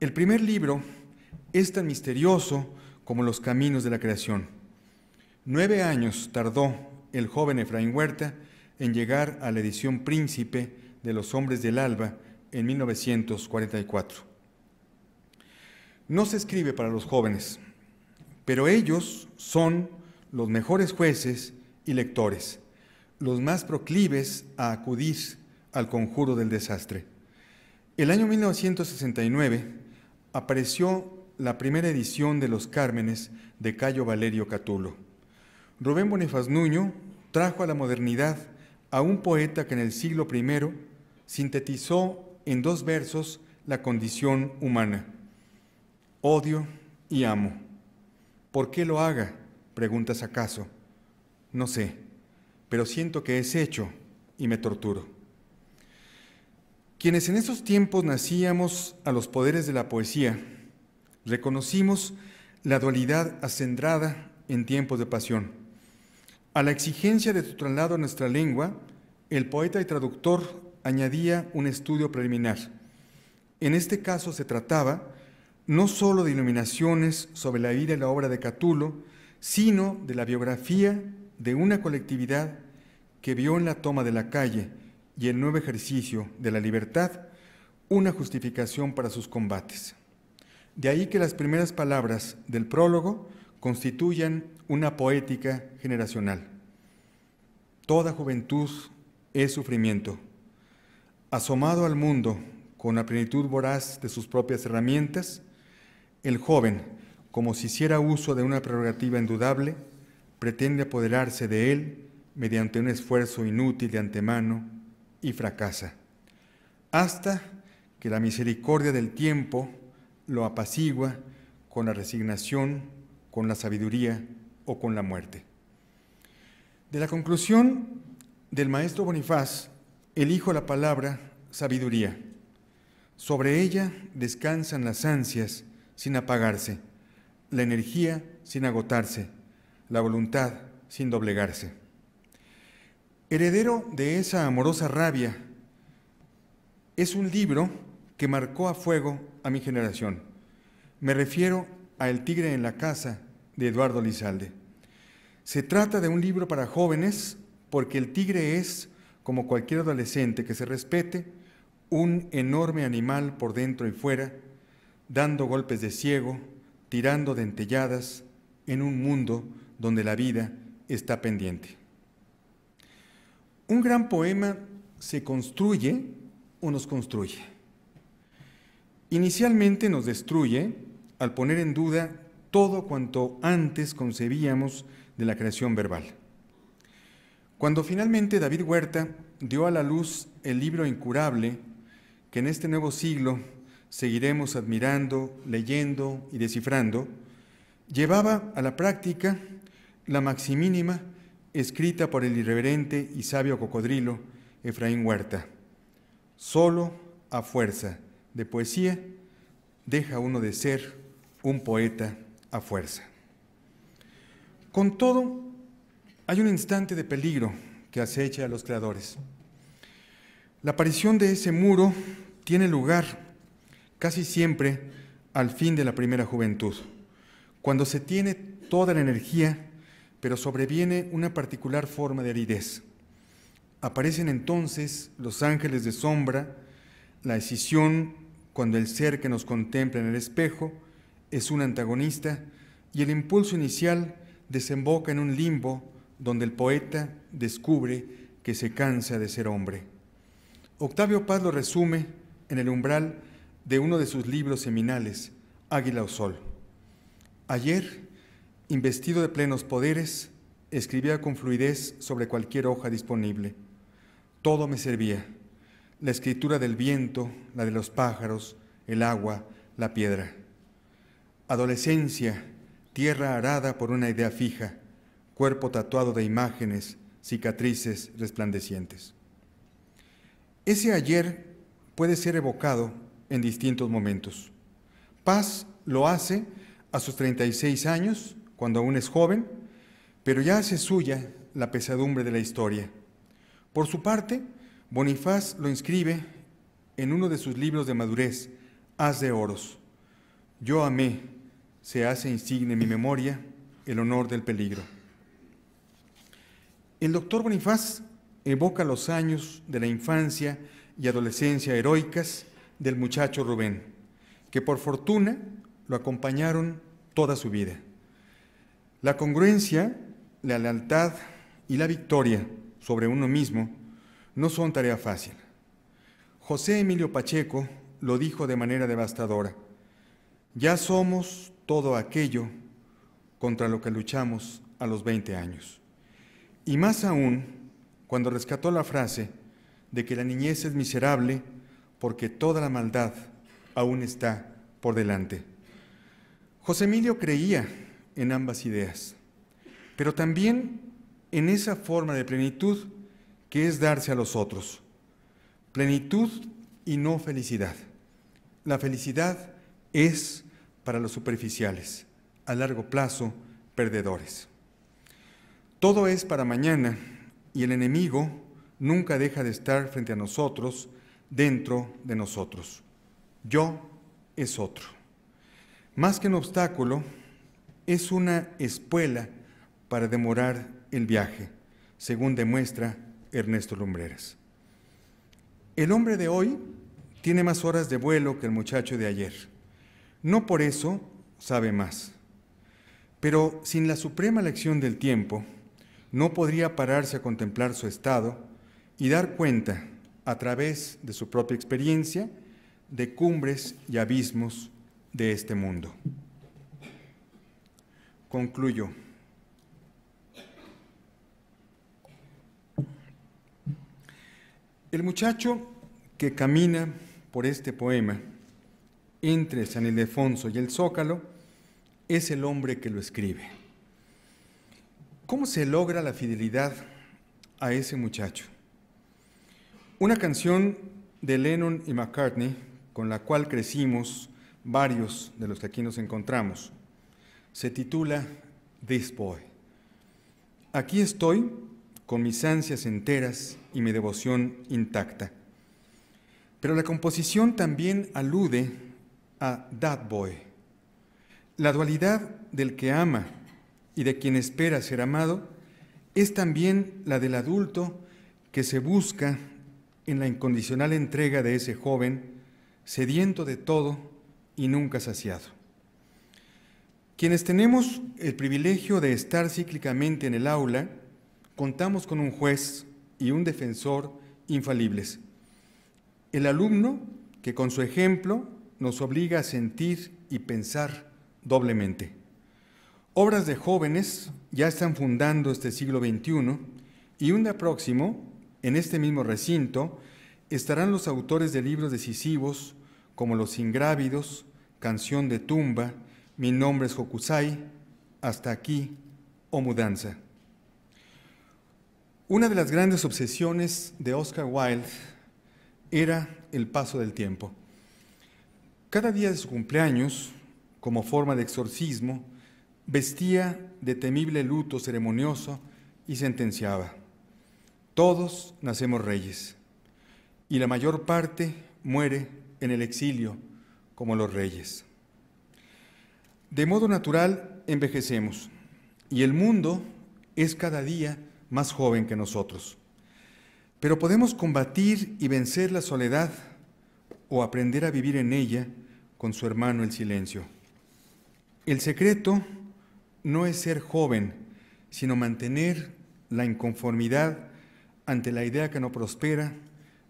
El primer libro es tan misterioso como los caminos de la creación. Nueve años tardó el joven Efraín Huerta en llegar a la edición Príncipe de los Hombres del Alba en 1944. No se escribe para los jóvenes, pero ellos son los mejores jueces y lectores, los más proclives a acudir al conjuro del desastre. El año 1969 apareció la primera edición de Los Cármenes de Cayo Valerio Catulo. Rubén Bonifaz Nuño trajo a la modernidad a un poeta que en el siglo I sintetizó en dos versos la condición humana. Odio y amo. ¿Por qué lo haga? Preguntas acaso. No sé, pero siento que es hecho y me torturo. Quienes en esos tiempos nacíamos a los poderes de la poesía, Reconocimos la dualidad acendrada en tiempos de pasión. A la exigencia de su traslado a nuestra lengua, el poeta y traductor añadía un estudio preliminar. En este caso se trataba no sólo de iluminaciones sobre la vida y la obra de Catulo, sino de la biografía de una colectividad que vio en la toma de la calle y el nuevo ejercicio de la libertad una justificación para sus combates. De ahí que las primeras palabras del prólogo constituyan una poética generacional. Toda juventud es sufrimiento. Asomado al mundo con la plenitud voraz de sus propias herramientas, el joven, como si hiciera uso de una prerrogativa indudable, pretende apoderarse de él mediante un esfuerzo inútil de antemano y fracasa, hasta que la misericordia del tiempo lo apacigua con la resignación, con la sabiduría o con la muerte. De la conclusión del maestro Bonifaz, elijo la palabra sabiduría. Sobre ella descansan las ansias sin apagarse, la energía sin agotarse, la voluntad sin doblegarse. Heredero de esa amorosa rabia, es un libro que marcó a fuego a mi generación. Me refiero a El Tigre en la Casa de Eduardo Lizalde. Se trata de un libro para jóvenes porque el tigre es, como cualquier adolescente que se respete, un enorme animal por dentro y fuera, dando golpes de ciego, tirando dentelladas en un mundo donde la vida está pendiente. Un gran poema se construye o nos construye. Inicialmente nos destruye al poner en duda todo cuanto antes concebíamos de la creación verbal. Cuando finalmente David Huerta dio a la luz el libro incurable, que en este nuevo siglo seguiremos admirando, leyendo y descifrando, llevaba a la práctica la maximínima escrita por el irreverente y sabio cocodrilo Efraín Huerta. Solo a fuerza de poesía, deja uno de ser un poeta a fuerza. Con todo, hay un instante de peligro que acecha a los creadores. La aparición de ese muro tiene lugar casi siempre al fin de la primera juventud, cuando se tiene toda la energía, pero sobreviene una particular forma de aridez. Aparecen entonces los ángeles de sombra, la escisión cuando el ser que nos contempla en el espejo es un antagonista y el impulso inicial desemboca en un limbo donde el poeta descubre que se cansa de ser hombre. Octavio Paz lo resume en el umbral de uno de sus libros seminales, Águila o Sol. Ayer, investido de plenos poderes, escribía con fluidez sobre cualquier hoja disponible. Todo me servía la escritura del viento, la de los pájaros, el agua, la piedra. Adolescencia, tierra arada por una idea fija, cuerpo tatuado de imágenes, cicatrices resplandecientes. Ese ayer puede ser evocado en distintos momentos. Paz lo hace a sus 36 años, cuando aún es joven, pero ya hace suya la pesadumbre de la historia. Por su parte, Bonifaz lo inscribe en uno de sus libros de madurez, Haz de Oros. Yo amé, se hace insigne en mi memoria el honor del peligro. El doctor Bonifaz evoca los años de la infancia y adolescencia heroicas del muchacho Rubén, que por fortuna lo acompañaron toda su vida. La congruencia, la lealtad y la victoria sobre uno mismo no son tarea fácil. José Emilio Pacheco lo dijo de manera devastadora. Ya somos todo aquello contra lo que luchamos a los 20 años. Y más aún cuando rescató la frase de que la niñez es miserable porque toda la maldad aún está por delante. José Emilio creía en ambas ideas, pero también en esa forma de plenitud que es darse a los otros. Plenitud y no felicidad. La felicidad es para los superficiales, a largo plazo, perdedores. Todo es para mañana y el enemigo nunca deja de estar frente a nosotros, dentro de nosotros. Yo es otro. Más que un obstáculo, es una espuela para demorar el viaje, según demuestra Ernesto Lumbreras. El hombre de hoy tiene más horas de vuelo que el muchacho de ayer. No por eso sabe más. Pero sin la suprema lección del tiempo, no podría pararse a contemplar su estado y dar cuenta, a través de su propia experiencia, de cumbres y abismos de este mundo. Concluyo. El muchacho que camina por este poema entre San Ildefonso y el Zócalo es el hombre que lo escribe. ¿Cómo se logra la fidelidad a ese muchacho? Una canción de Lennon y McCartney con la cual crecimos varios de los que aquí nos encontramos se titula This Boy. Aquí estoy con mis ansias enteras y mi devoción intacta. Pero la composición también alude a That Boy, la dualidad del que ama y de quien espera ser amado es también la del adulto que se busca en la incondicional entrega de ese joven, sediento de todo y nunca saciado. Quienes tenemos el privilegio de estar cíclicamente en el aula, contamos con un juez y un defensor infalibles. El alumno que con su ejemplo nos obliga a sentir y pensar doblemente. Obras de jóvenes ya están fundando este siglo XXI y un día próximo, en este mismo recinto, estarán los autores de libros decisivos como Los Ingrávidos, Canción de Tumba, Mi nombre es Hokusai, Hasta aquí o Mudanza. Una de las grandes obsesiones de Oscar Wilde era el paso del tiempo. Cada día de su cumpleaños, como forma de exorcismo, vestía de temible luto ceremonioso y sentenciaba, todos nacemos reyes, y la mayor parte muere en el exilio como los reyes. De modo natural envejecemos, y el mundo es cada día más joven que nosotros. Pero podemos combatir y vencer la soledad o aprender a vivir en ella con su hermano el silencio. El secreto no es ser joven, sino mantener la inconformidad ante la idea que no prospera,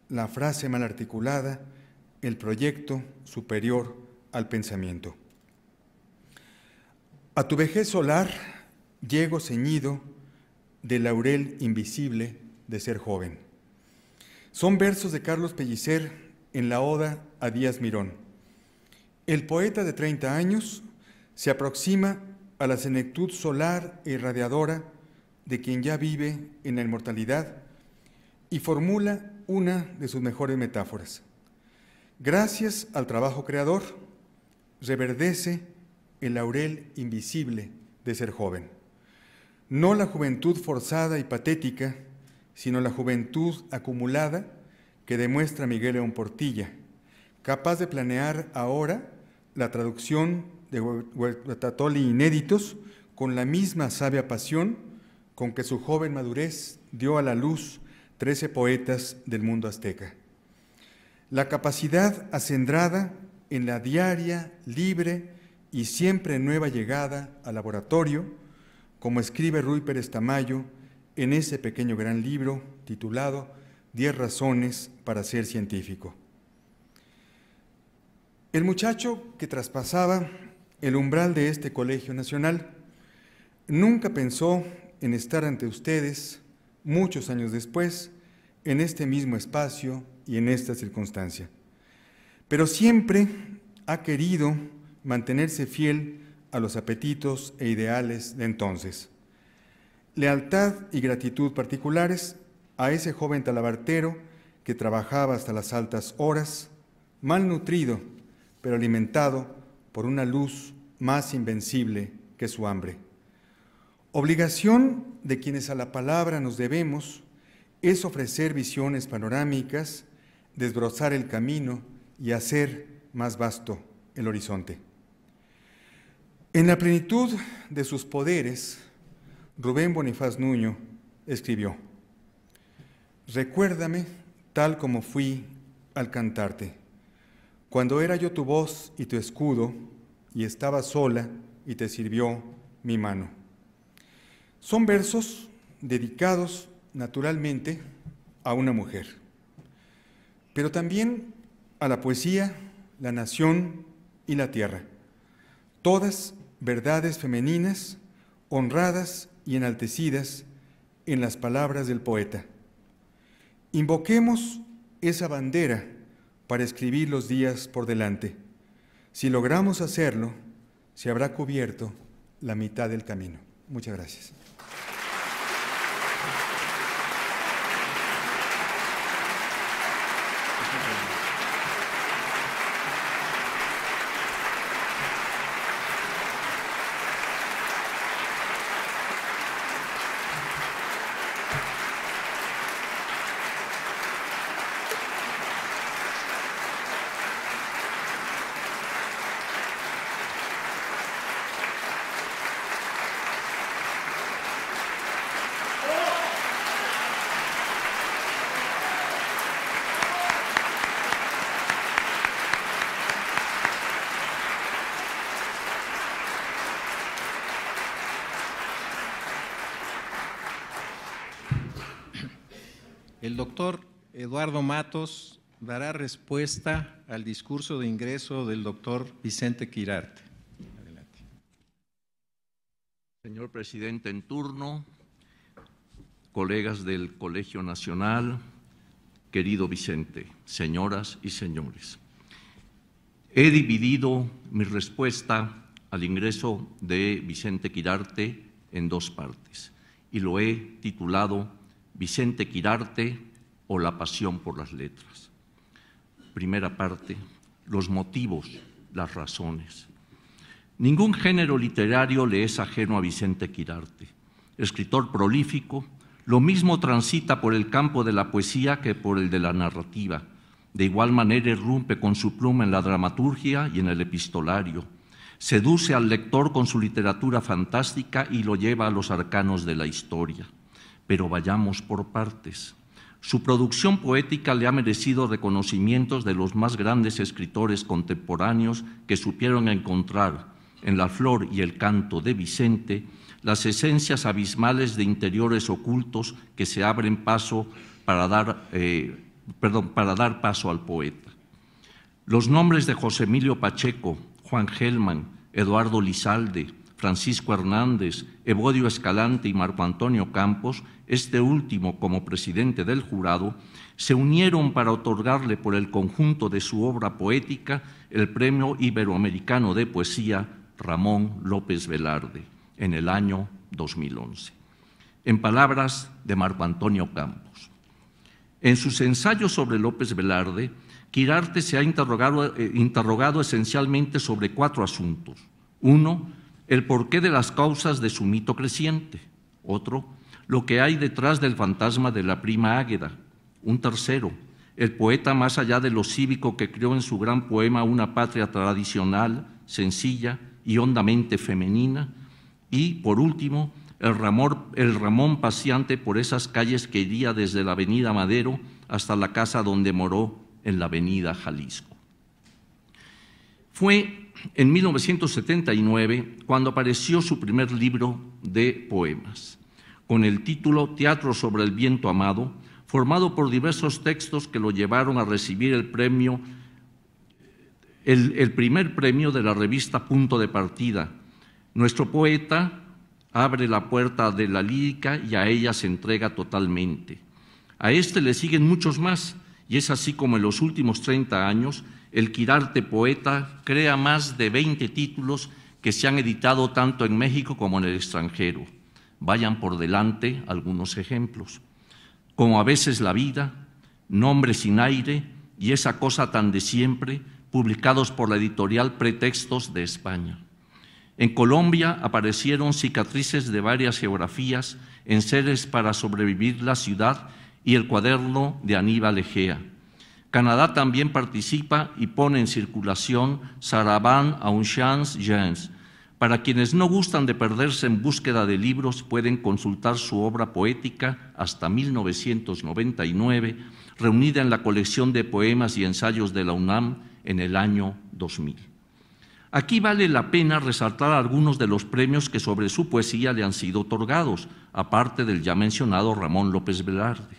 la frase mal articulada, el proyecto superior al pensamiento. A tu vejez solar llego ceñido del laurel invisible de ser joven. Son versos de Carlos Pellicer en la Oda a Díaz Mirón. El poeta de 30 años se aproxima a la senectud solar e irradiadora de quien ya vive en la inmortalidad y formula una de sus mejores metáforas. Gracias al trabajo creador, reverdece el laurel invisible de ser joven. No la juventud forzada y patética, sino la juventud acumulada que demuestra Miguel León Portilla, capaz de planear ahora la traducción de Huertatoli inéditos con la misma sabia pasión con que su joven madurez dio a la luz trece poetas del mundo azteca. La capacidad acendrada en la diaria, libre y siempre nueva llegada al laboratorio, como escribe Rui Pérez Tamayo en ese pequeño gran libro titulado Diez razones para ser científico. El muchacho que traspasaba el umbral de este Colegio Nacional nunca pensó en estar ante ustedes muchos años después en este mismo espacio y en esta circunstancia. Pero siempre ha querido mantenerse fiel a los apetitos e ideales de entonces. Lealtad y gratitud particulares a ese joven talabartero que trabajaba hasta las altas horas, malnutrido, pero alimentado por una luz más invencible que su hambre. Obligación de quienes a la palabra nos debemos es ofrecer visiones panorámicas, desbrozar el camino y hacer más vasto el horizonte. En la plenitud de sus poderes, Rubén Bonifaz Nuño escribió, Recuérdame tal como fui al cantarte, cuando era yo tu voz y tu escudo, y estaba sola y te sirvió mi mano. Son versos dedicados naturalmente a una mujer, pero también a la poesía, la nación y la tierra, todas verdades femeninas, honradas y enaltecidas en las palabras del poeta. Invoquemos esa bandera para escribir los días por delante. Si logramos hacerlo, se habrá cubierto la mitad del camino. Muchas gracias. El doctor Eduardo Matos dará respuesta al discurso de ingreso del doctor Vicente Quirarte. Adelante. Señor presidente en turno, colegas del Colegio Nacional, querido Vicente, señoras y señores. He dividido mi respuesta al ingreso de Vicente Quirarte en dos partes y lo he titulado Vicente Quirarte o La Pasión por las Letras. Primera parte, los motivos, las razones. Ningún género literario le es ajeno a Vicente Quirarte. Escritor prolífico, lo mismo transita por el campo de la poesía que por el de la narrativa. De igual manera irrumpe con su pluma en la dramaturgia y en el epistolario. Seduce al lector con su literatura fantástica y lo lleva a los arcanos de la historia pero vayamos por partes. Su producción poética le ha merecido reconocimientos de los más grandes escritores contemporáneos que supieron encontrar en la flor y el canto de Vicente las esencias abismales de interiores ocultos que se abren paso para dar, eh, para dar paso al poeta. Los nombres de José Emilio Pacheco, Juan Gelman, Eduardo Lizalde, Francisco Hernández, Evodio Escalante y Marco Antonio Campos este último como presidente del jurado, se unieron para otorgarle por el conjunto de su obra poética el Premio Iberoamericano de Poesía Ramón López Velarde en el año 2011. En palabras de Marco Antonio Campos, en sus ensayos sobre López Velarde, Quirarte se ha interrogado, eh, interrogado esencialmente sobre cuatro asuntos. Uno, el porqué de las causas de su mito creciente. Otro, lo que hay detrás del fantasma de la prima Águeda. Un tercero, el poeta más allá de lo cívico que creó en su gran poema una patria tradicional, sencilla y hondamente femenina. Y, por último, el, Ramón paseante por esas calles que iría desde la avenida Madero hasta la casa donde moró en la avenida Jalisco. Fue en 1979 cuando apareció su primer libro de poemas con el título Teatro sobre el viento amado, formado por diversos textos que lo llevaron a recibir el premio, el, primer premio de la revista Punto de Partida. Nuestro poeta abre la puerta de la lírica y a ella se entrega totalmente. A este le siguen muchos más, y es así como en los últimos 30 años el Quirarte Poeta crea más de 20 títulos que se han editado tanto en México como en el extranjero. Vayan por delante algunos ejemplos. Como a veces la vida, Nombre sin aire y esa cosa tan de siempre, publicados por la editorial Pretextos de España. En Colombia aparecieron cicatrices de varias geografías en seres para sobrevivir la ciudad y el cuaderno de Aníbal Egea. Canadá también participa y pone en circulación Saravan Aunchans Jens, para quienes no gustan de perderse en búsqueda de libros, pueden consultar su obra poética hasta 1999, reunida en la colección de poemas y ensayos de la UNAM en el año 2000. Aquí vale la pena resaltar algunos de los premios que sobre su poesía le han sido otorgados, aparte del ya mencionado Ramón López Velarde.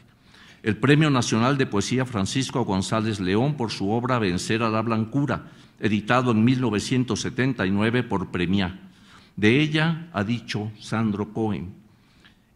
El Premio Nacional de Poesía Francisco González León por su obra Vencer a la Blancura, editado en 1979 por Premia. De ella ha dicho Sandro Cohen,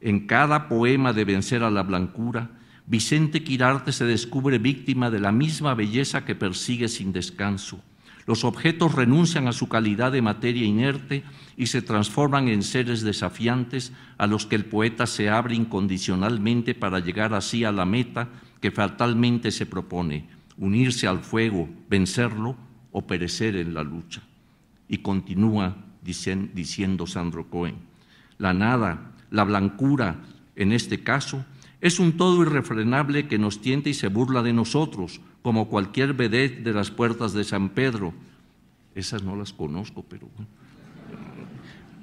en cada poema de Vencer a la Blancura, Vicente Quirarte se descubre víctima de la misma belleza que persigue sin descanso. Los objetos renuncian a su calidad de materia inerte y se transforman en seres desafiantes a los que el poeta se abre incondicionalmente para llegar así a la meta que fatalmente se propone, unirse al fuego, vencerlo o perecer en la lucha. Y continúa diciendo Sandro Cohen, la nada, la blancura, en este caso, es un todo irrefrenable que nos tienta y se burla de nosotros, como cualquier vedette de las puertas de San Pedro. Esas no las conozco, pero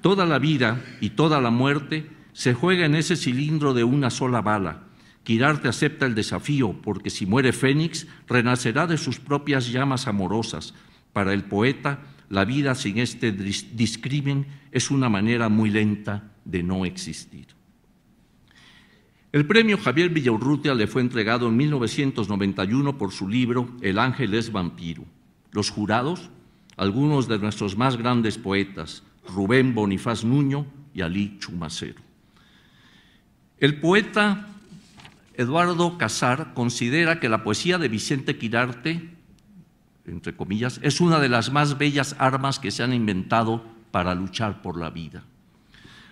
Toda la vida y toda la muerte se juega en ese cilindro de una sola bala Girarte acepta el desafío, porque si muere Fénix, renacerá de sus propias llamas amorosas. Para el poeta, la vida sin este discrimen es una manera muy lenta de no existir. El premio Javier Villaurrutia le fue entregado en 1991 por su libro El ángel es vampiro. Los jurados, algunos de nuestros más grandes poetas, Rubén Bonifaz Nuño y Alí Chumacero. El poeta Eduardo Casar considera que la poesía de Vicente Quirarte, entre comillas, es una de las más bellas armas que se han inventado para luchar por la vida.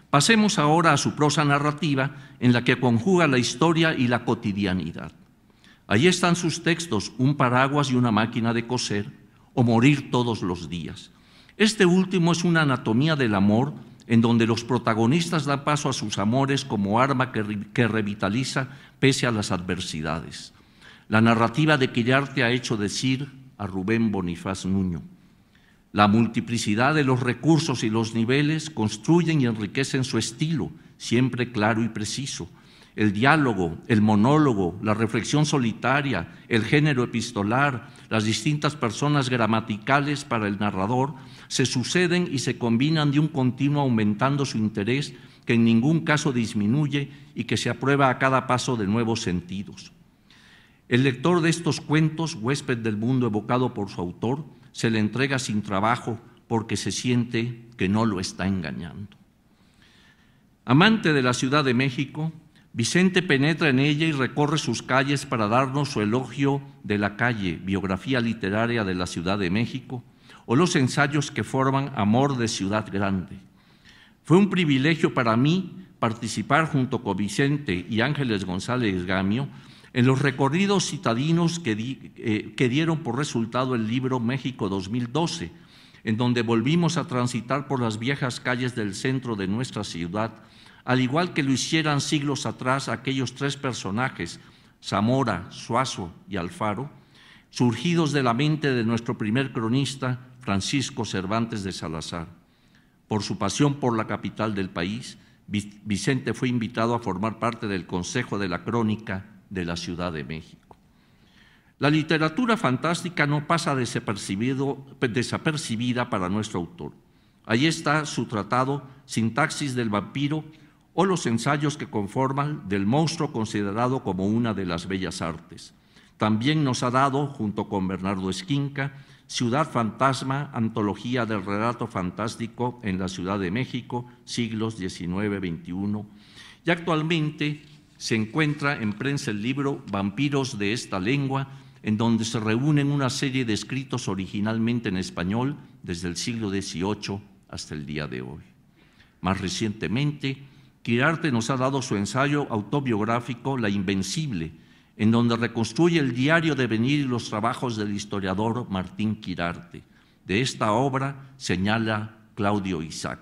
Pasemos ahora a su prosa narrativa, en la que conjuga la historia y la cotidianidad. Allí están sus textos, Un paraguas y una máquina de coser, o Morir todos los días. Este último es una anatomía del amor en donde los protagonistas dan paso a sus amores como arma que, revitaliza pese a las adversidades. La narrativa de Quillarte ha hecho decir a Rubén Bonifaz Nuño, la multiplicidad de los recursos y los niveles construyen y enriquecen su estilo, siempre claro y preciso, el diálogo, el monólogo, la reflexión solitaria, el género epistolar, las distintas personas gramaticales para el narrador, se suceden y se combinan de un continuo aumentando su interés que en ningún caso disminuye y que se aprueba a cada paso de nuevos sentidos. El lector de estos cuentos, huésped del mundo evocado por su autor, se le entrega sin trabajo porque se siente que no lo está engañando. Amante de la Ciudad de México, Vicente penetra en ella y recorre sus calles para darnos su elogio de la calle, biografía literaria de la Ciudad de México, o los ensayos que forman Amor de Ciudad Grande. Fue un privilegio para mí participar junto con Vicente y Ángeles González Gamio en los recorridos citadinos que, eh, que dieron por resultado el libro México 2012, en donde volvimos a transitar por las viejas calles del centro de nuestra ciudad al igual que lo hicieran siglos atrás aquellos tres personajes, Zamora, Suazo y Alfaro, surgidos de la mente de nuestro primer cronista, Francisco Cervantes de Salazar. Por su pasión por la capital del país, Vicente fue invitado a formar parte del Consejo de la Crónica de la Ciudad de México. La literatura fantástica no pasa desapercibida para nuestro autor. Allí está su tratado Sintaxis del vampiro, o los ensayos que conforman del monstruo considerado como una de las bellas artes. También nos ha dado, junto con Bernardo Esquinca, Ciudad Fantasma, antología del relato fantástico en la Ciudad de México, siglos XIX-XXI, y actualmente se encuentra en prensa el libro Vampiros de esta lengua, en donde se reúnen una serie de escritos originalmente en español desde el siglo XVIII hasta el día de hoy. Más recientemente, Quirarte nos ha dado su ensayo autobiográfico La Invencible, en donde reconstruye el diario de venir y los trabajos del historiador Martín Quirarte. De esta obra señala Claudio Isaac.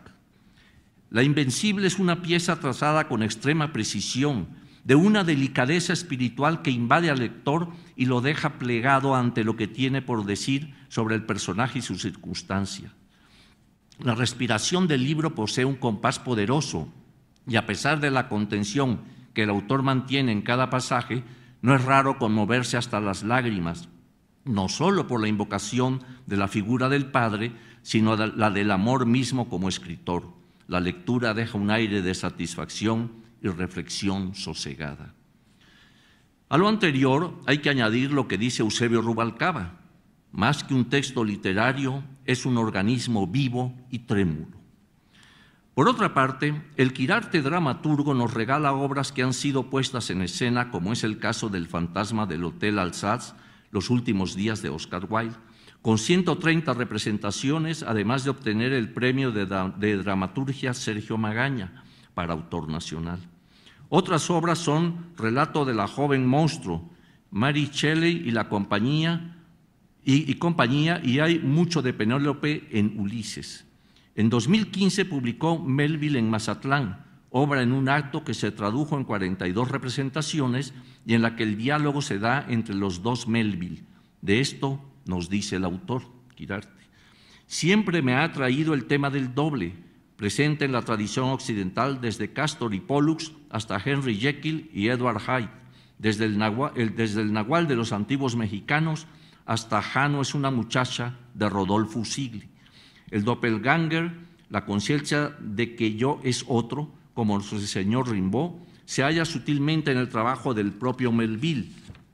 La Invencible es una pieza trazada con extrema precisión, de una delicadeza espiritual que invade al lector y lo deja plegado ante lo que tiene por decir sobre el personaje y su circunstancia. La respiración del libro posee un compás poderoso, y a pesar de la contención que el autor mantiene en cada pasaje, no es raro conmoverse hasta las lágrimas, no solo por la invocación de la figura del Padre, sino la del amor mismo como escritor. La lectura deja un aire de satisfacción y reflexión sosegada. A lo anterior hay que añadir lo que dice Eusebio Rubalcaba. Más que un texto literario, es un organismo vivo y trémulo. Por otra parte, el quirarte dramaturgo nos regala obras que han sido puestas en escena, como es el caso del fantasma del Hotel Alsace, Los últimos días de Oscar Wilde, con 130 representaciones, además de obtener el premio de, dramaturgia Sergio Magaña para autor nacional. Otras obras son Relato de la joven monstruo, Mary Shelley y la compañía y, compañía, y hay mucho de Penélope en Ulises. En 2015 publicó Melville en Mazatlán, obra en un acto que se tradujo en 42 representaciones y en la que el diálogo se da entre los dos Melville. De esto nos dice el autor, Quirarte. Siempre me ha atraído el tema del doble, presente en la tradición occidental desde Castor y Pollux hasta Henry Jekyll y Edward Hyde, desde el, nahual, desde el nahual de los antiguos mexicanos hasta Jano es una muchacha de Rodolfo Sigli el doppelganger, la conciencia de que yo es otro, como nuestro señor Rimbaud, se halla sutilmente en el trabajo del propio Melville,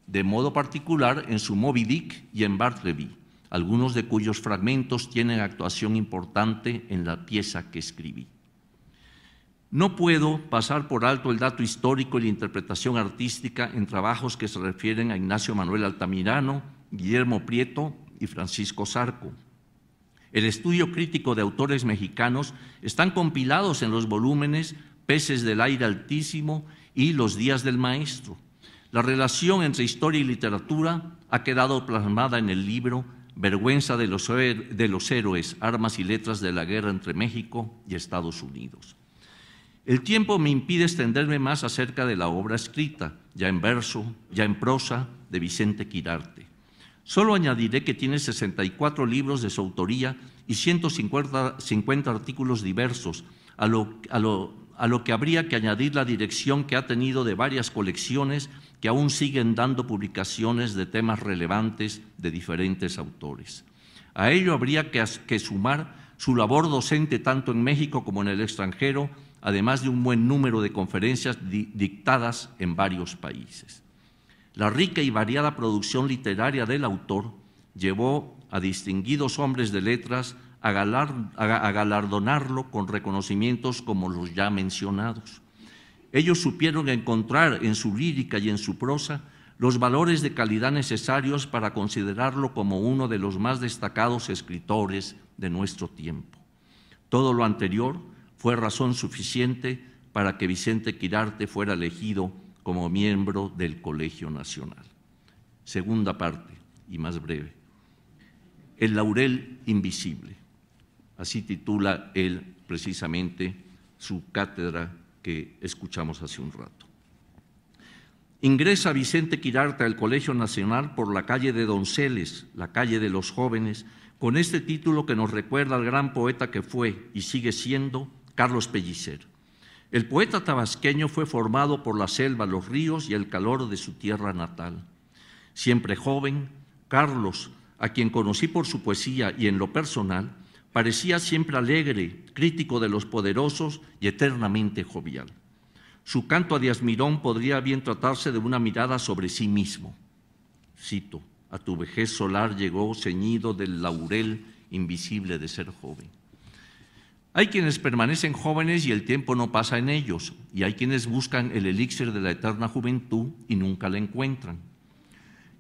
de modo particular en su Moby Dick y en Bartleby, algunos de cuyos fragmentos tienen actuación importante en la pieza que escribí. No puedo pasar por alto el dato histórico y la interpretación artística en trabajos que se refieren a Ignacio Manuel Altamirano, Guillermo Prieto y Francisco Sarco el estudio crítico de autores mexicanos están compilados en los volúmenes Peces del aire altísimo y Los días del maestro. La relación entre historia y literatura ha quedado plasmada en el libro Vergüenza de los, de los héroes, armas y letras de la guerra entre México y Estados Unidos. El tiempo me impide extenderme más acerca de la obra escrita, ya en verso, ya en prosa, de Vicente Quirarte. Solo añadiré que tiene 64 libros de su autoría y 150 artículos diversos, a lo, que habría que añadir la dirección que ha tenido de varias colecciones que aún siguen dando publicaciones de temas relevantes de diferentes autores. A ello habría que, sumar su labor docente tanto en México como en el extranjero, además de un buen número de conferencias dictadas en varios países. La rica y variada producción literaria del autor llevó a distinguidos hombres de letras a, galardonarlo con reconocimientos como los ya mencionados. Ellos supieron encontrar en su lírica y en su prosa los valores de calidad necesarios para considerarlo como uno de los más destacados escritores de nuestro tiempo. Todo lo anterior fue razón suficiente para que Vicente Quirarte fuera elegido como miembro del Colegio Nacional. Segunda parte, y más breve. El laurel invisible. Así titula él precisamente su cátedra que escuchamos hace un rato. Ingresa Vicente Quirarte al Colegio Nacional por la calle de Donceles, la calle de los jóvenes, con este título que nos recuerda al gran poeta que fue y sigue siendo Carlos Pellicer. El poeta tabasqueño fue formado por la selva, los ríos y el calor de su tierra natal. Siempre joven, Carlos, a quien conocí por su poesía y en lo personal, parecía siempre alegre, crítico de los poderosos y eternamente jovial. Su canto a Díaz Mirón podría bien tratarse de una mirada sobre sí mismo. Cito, a tu vejez solar llegó ceñido del laurel invisible de ser joven. Hay quienes permanecen jóvenes y el tiempo no pasa en ellos, y hay quienes buscan el elixir de la eterna juventud y nunca la encuentran.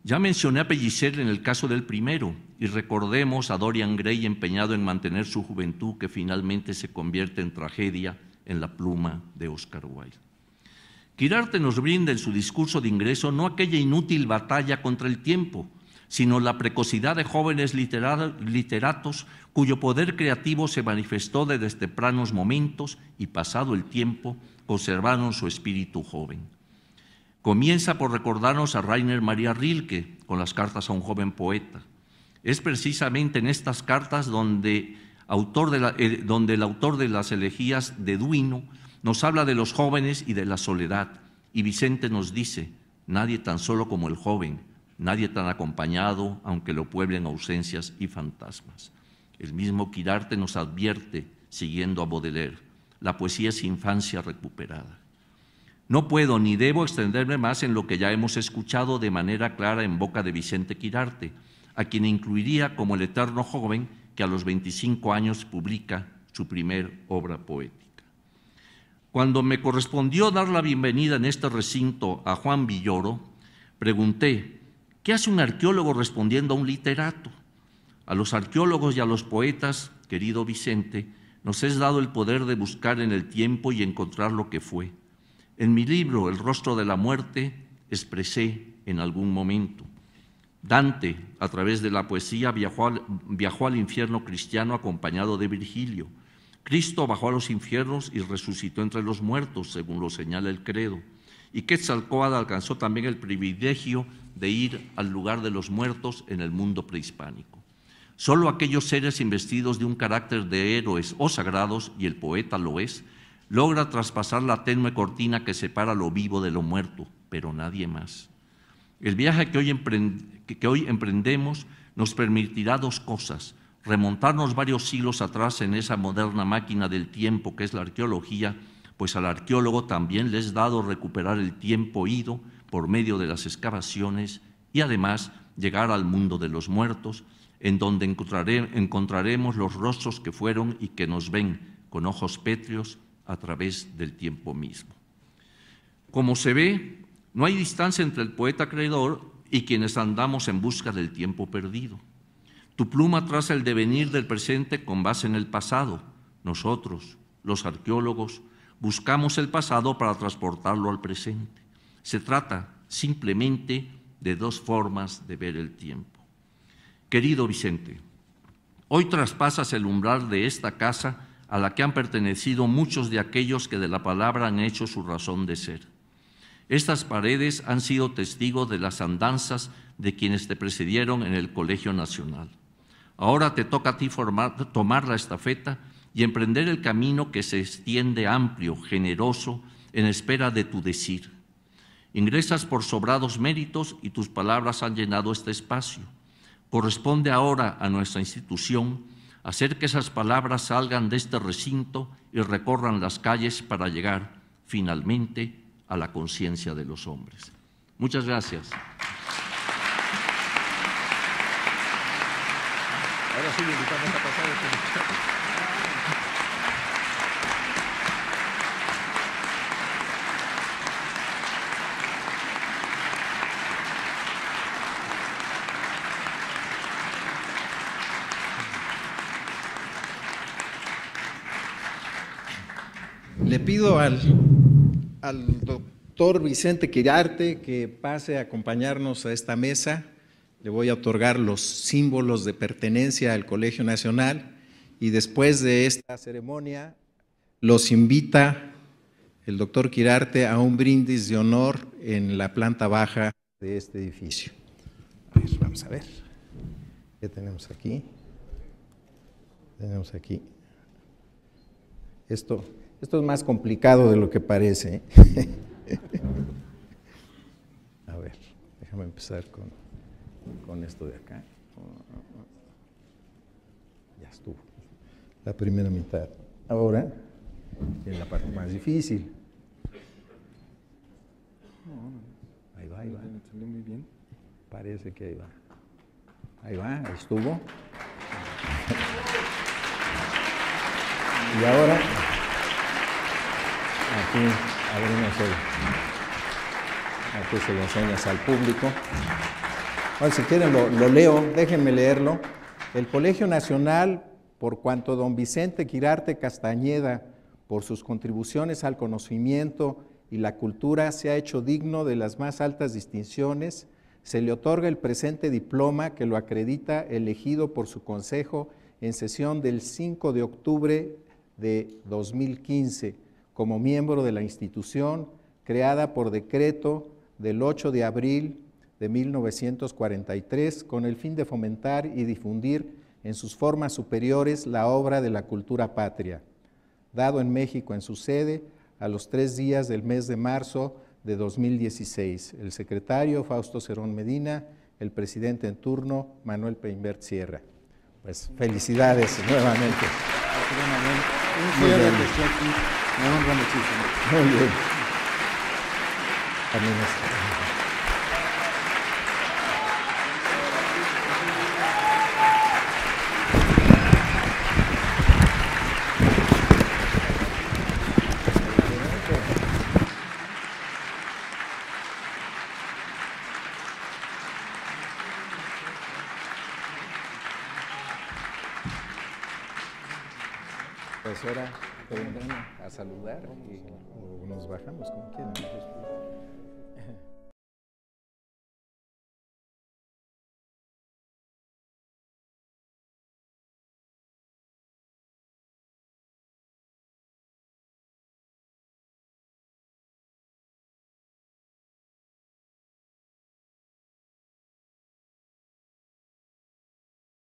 Ya mencioné a Pellicer en el caso del primero, y recordemos a Dorian Gray empeñado en mantener su juventud que finalmente se convierte en tragedia en la pluma de Oscar Wilde. Quirarte nos brinda en su discurso de ingreso no aquella inútil batalla contra el tiempo, sino la precocidad de jóvenes literatos cuyo poder creativo se manifestó desde tempranos momentos y pasado el tiempo conservaron su espíritu joven. Comienza por recordarnos a Rainer María Rilke con las cartas a un joven poeta. Es precisamente en estas cartas donde, autor de eh, donde el autor de las elegías de Duino nos habla de los jóvenes y de la soledad. Y Vicente nos dice, nadie tan solo como el joven, nadie tan acompañado, aunque lo pueblen ausencias y fantasmas. El mismo Quirarte nos advierte, siguiendo a Baudelaire, la poesía es infancia recuperada. No puedo ni debo extenderme más en lo que ya hemos escuchado de manera clara en boca de Vicente Quirarte, a quien incluiría como el eterno joven que a los 25 años publica su primer obra poética. Cuando me correspondió dar la bienvenida en este recinto a Juan Villoro, pregunté ¿Qué hace un arqueólogo respondiendo a un literato? A los arqueólogos y a los poetas, querido Vicente, nos es dado el poder de buscar en el tiempo y encontrar lo que fue. En mi libro, El rostro de la muerte, expresé en algún momento. Dante, a través de la poesía, viajó al, infierno cristiano acompañado de Virgilio. Cristo bajó a los infiernos y resucitó entre los muertos, según lo señala el credo. Y Quetzalcoatl alcanzó también el privilegio de ir al lugar de los muertos en el mundo prehispánico. Solo aquellos seres investidos de un carácter de héroes o sagrados, y el poeta lo es, logra traspasar la tenue cortina que separa lo vivo de lo muerto, pero nadie más. El viaje que hoy, que hoy emprendemos nos permitirá dos cosas, remontarnos varios siglos atrás en esa moderna máquina del tiempo que es la arqueología, pues al arqueólogo también le es dado recuperar el tiempo ido por medio de las excavaciones y además llegar al mundo de los muertos, en donde encontraremos los rostros que fueron y que nos ven con ojos pétreos a través del tiempo mismo. Como se ve, no hay distancia entre el poeta creador y quienes andamos en busca del tiempo perdido. Tu pluma traza el devenir del presente con base en el pasado. Nosotros, los arqueólogos, buscamos el pasado para transportarlo al presente. Se trata simplemente de dos formas de ver el tiempo. Querido Vicente, hoy traspasas el umbral de esta casa a la que han pertenecido muchos de aquellos que de la palabra han hecho su razón de ser. Estas paredes han sido testigos de las andanzas de quienes te precedieron en el Colegio Nacional. Ahora te toca a ti tomar la estafeta y emprender el camino que se extiende amplio, generoso, en espera de tu decir Ingresas por sobrados méritos y tus palabras han llenado este espacio. Corresponde ahora a nuestra institución hacer que esas palabras salgan de este recinto y recorran las calles para llegar finalmente a la conciencia de los hombres. Muchas gracias. Le pido al, doctor Vicente Quirarte que pase a acompañarnos a esta mesa. Le voy a otorgar los símbolos de pertenencia al Colegio Nacional y después de esta ceremonia los invita el doctor Quirarte a un brindis de honor en la planta baja de este edificio. Pues vamos a ver. ¿Qué tenemos aquí? Tenemos aquí. Esto esto es más complicado de lo que parece. ¿eh? A ver, déjame empezar con, esto de acá. Ya estuvo. La primera mitad. Ahora, en la parte más difícil. Ahí va, ahí va. Parece que ahí va. Ahí va, ahí estuvo. Y ahora... Aquí abrimos el. Aquí se lo enseñas al público. Bueno, si quieren lo, lo leo, déjenme leerlo. El Colegio Nacional, por cuanto don Vicente Quirarte Castañeda, por sus contribuciones al conocimiento y la cultura, se ha hecho digno de las más altas distinciones, se le otorga el presente diploma que lo acredita elegido por su consejo en sesión del 5 de octubre de 2015 como miembro de la institución creada por decreto del 8 de abril de 1943 con el fin de fomentar y difundir en sus formas superiores la obra de la cultura patria, dado en México en su sede a los tres días del mes de marzo de 2016. El secretario Fausto Cerón Medina, el presidente en turno Manuel Peinbert Sierra. Pues felicidades nuevamente. nuevamente. Very good. Administer. saludar. y, o nos bajamos, como quieran.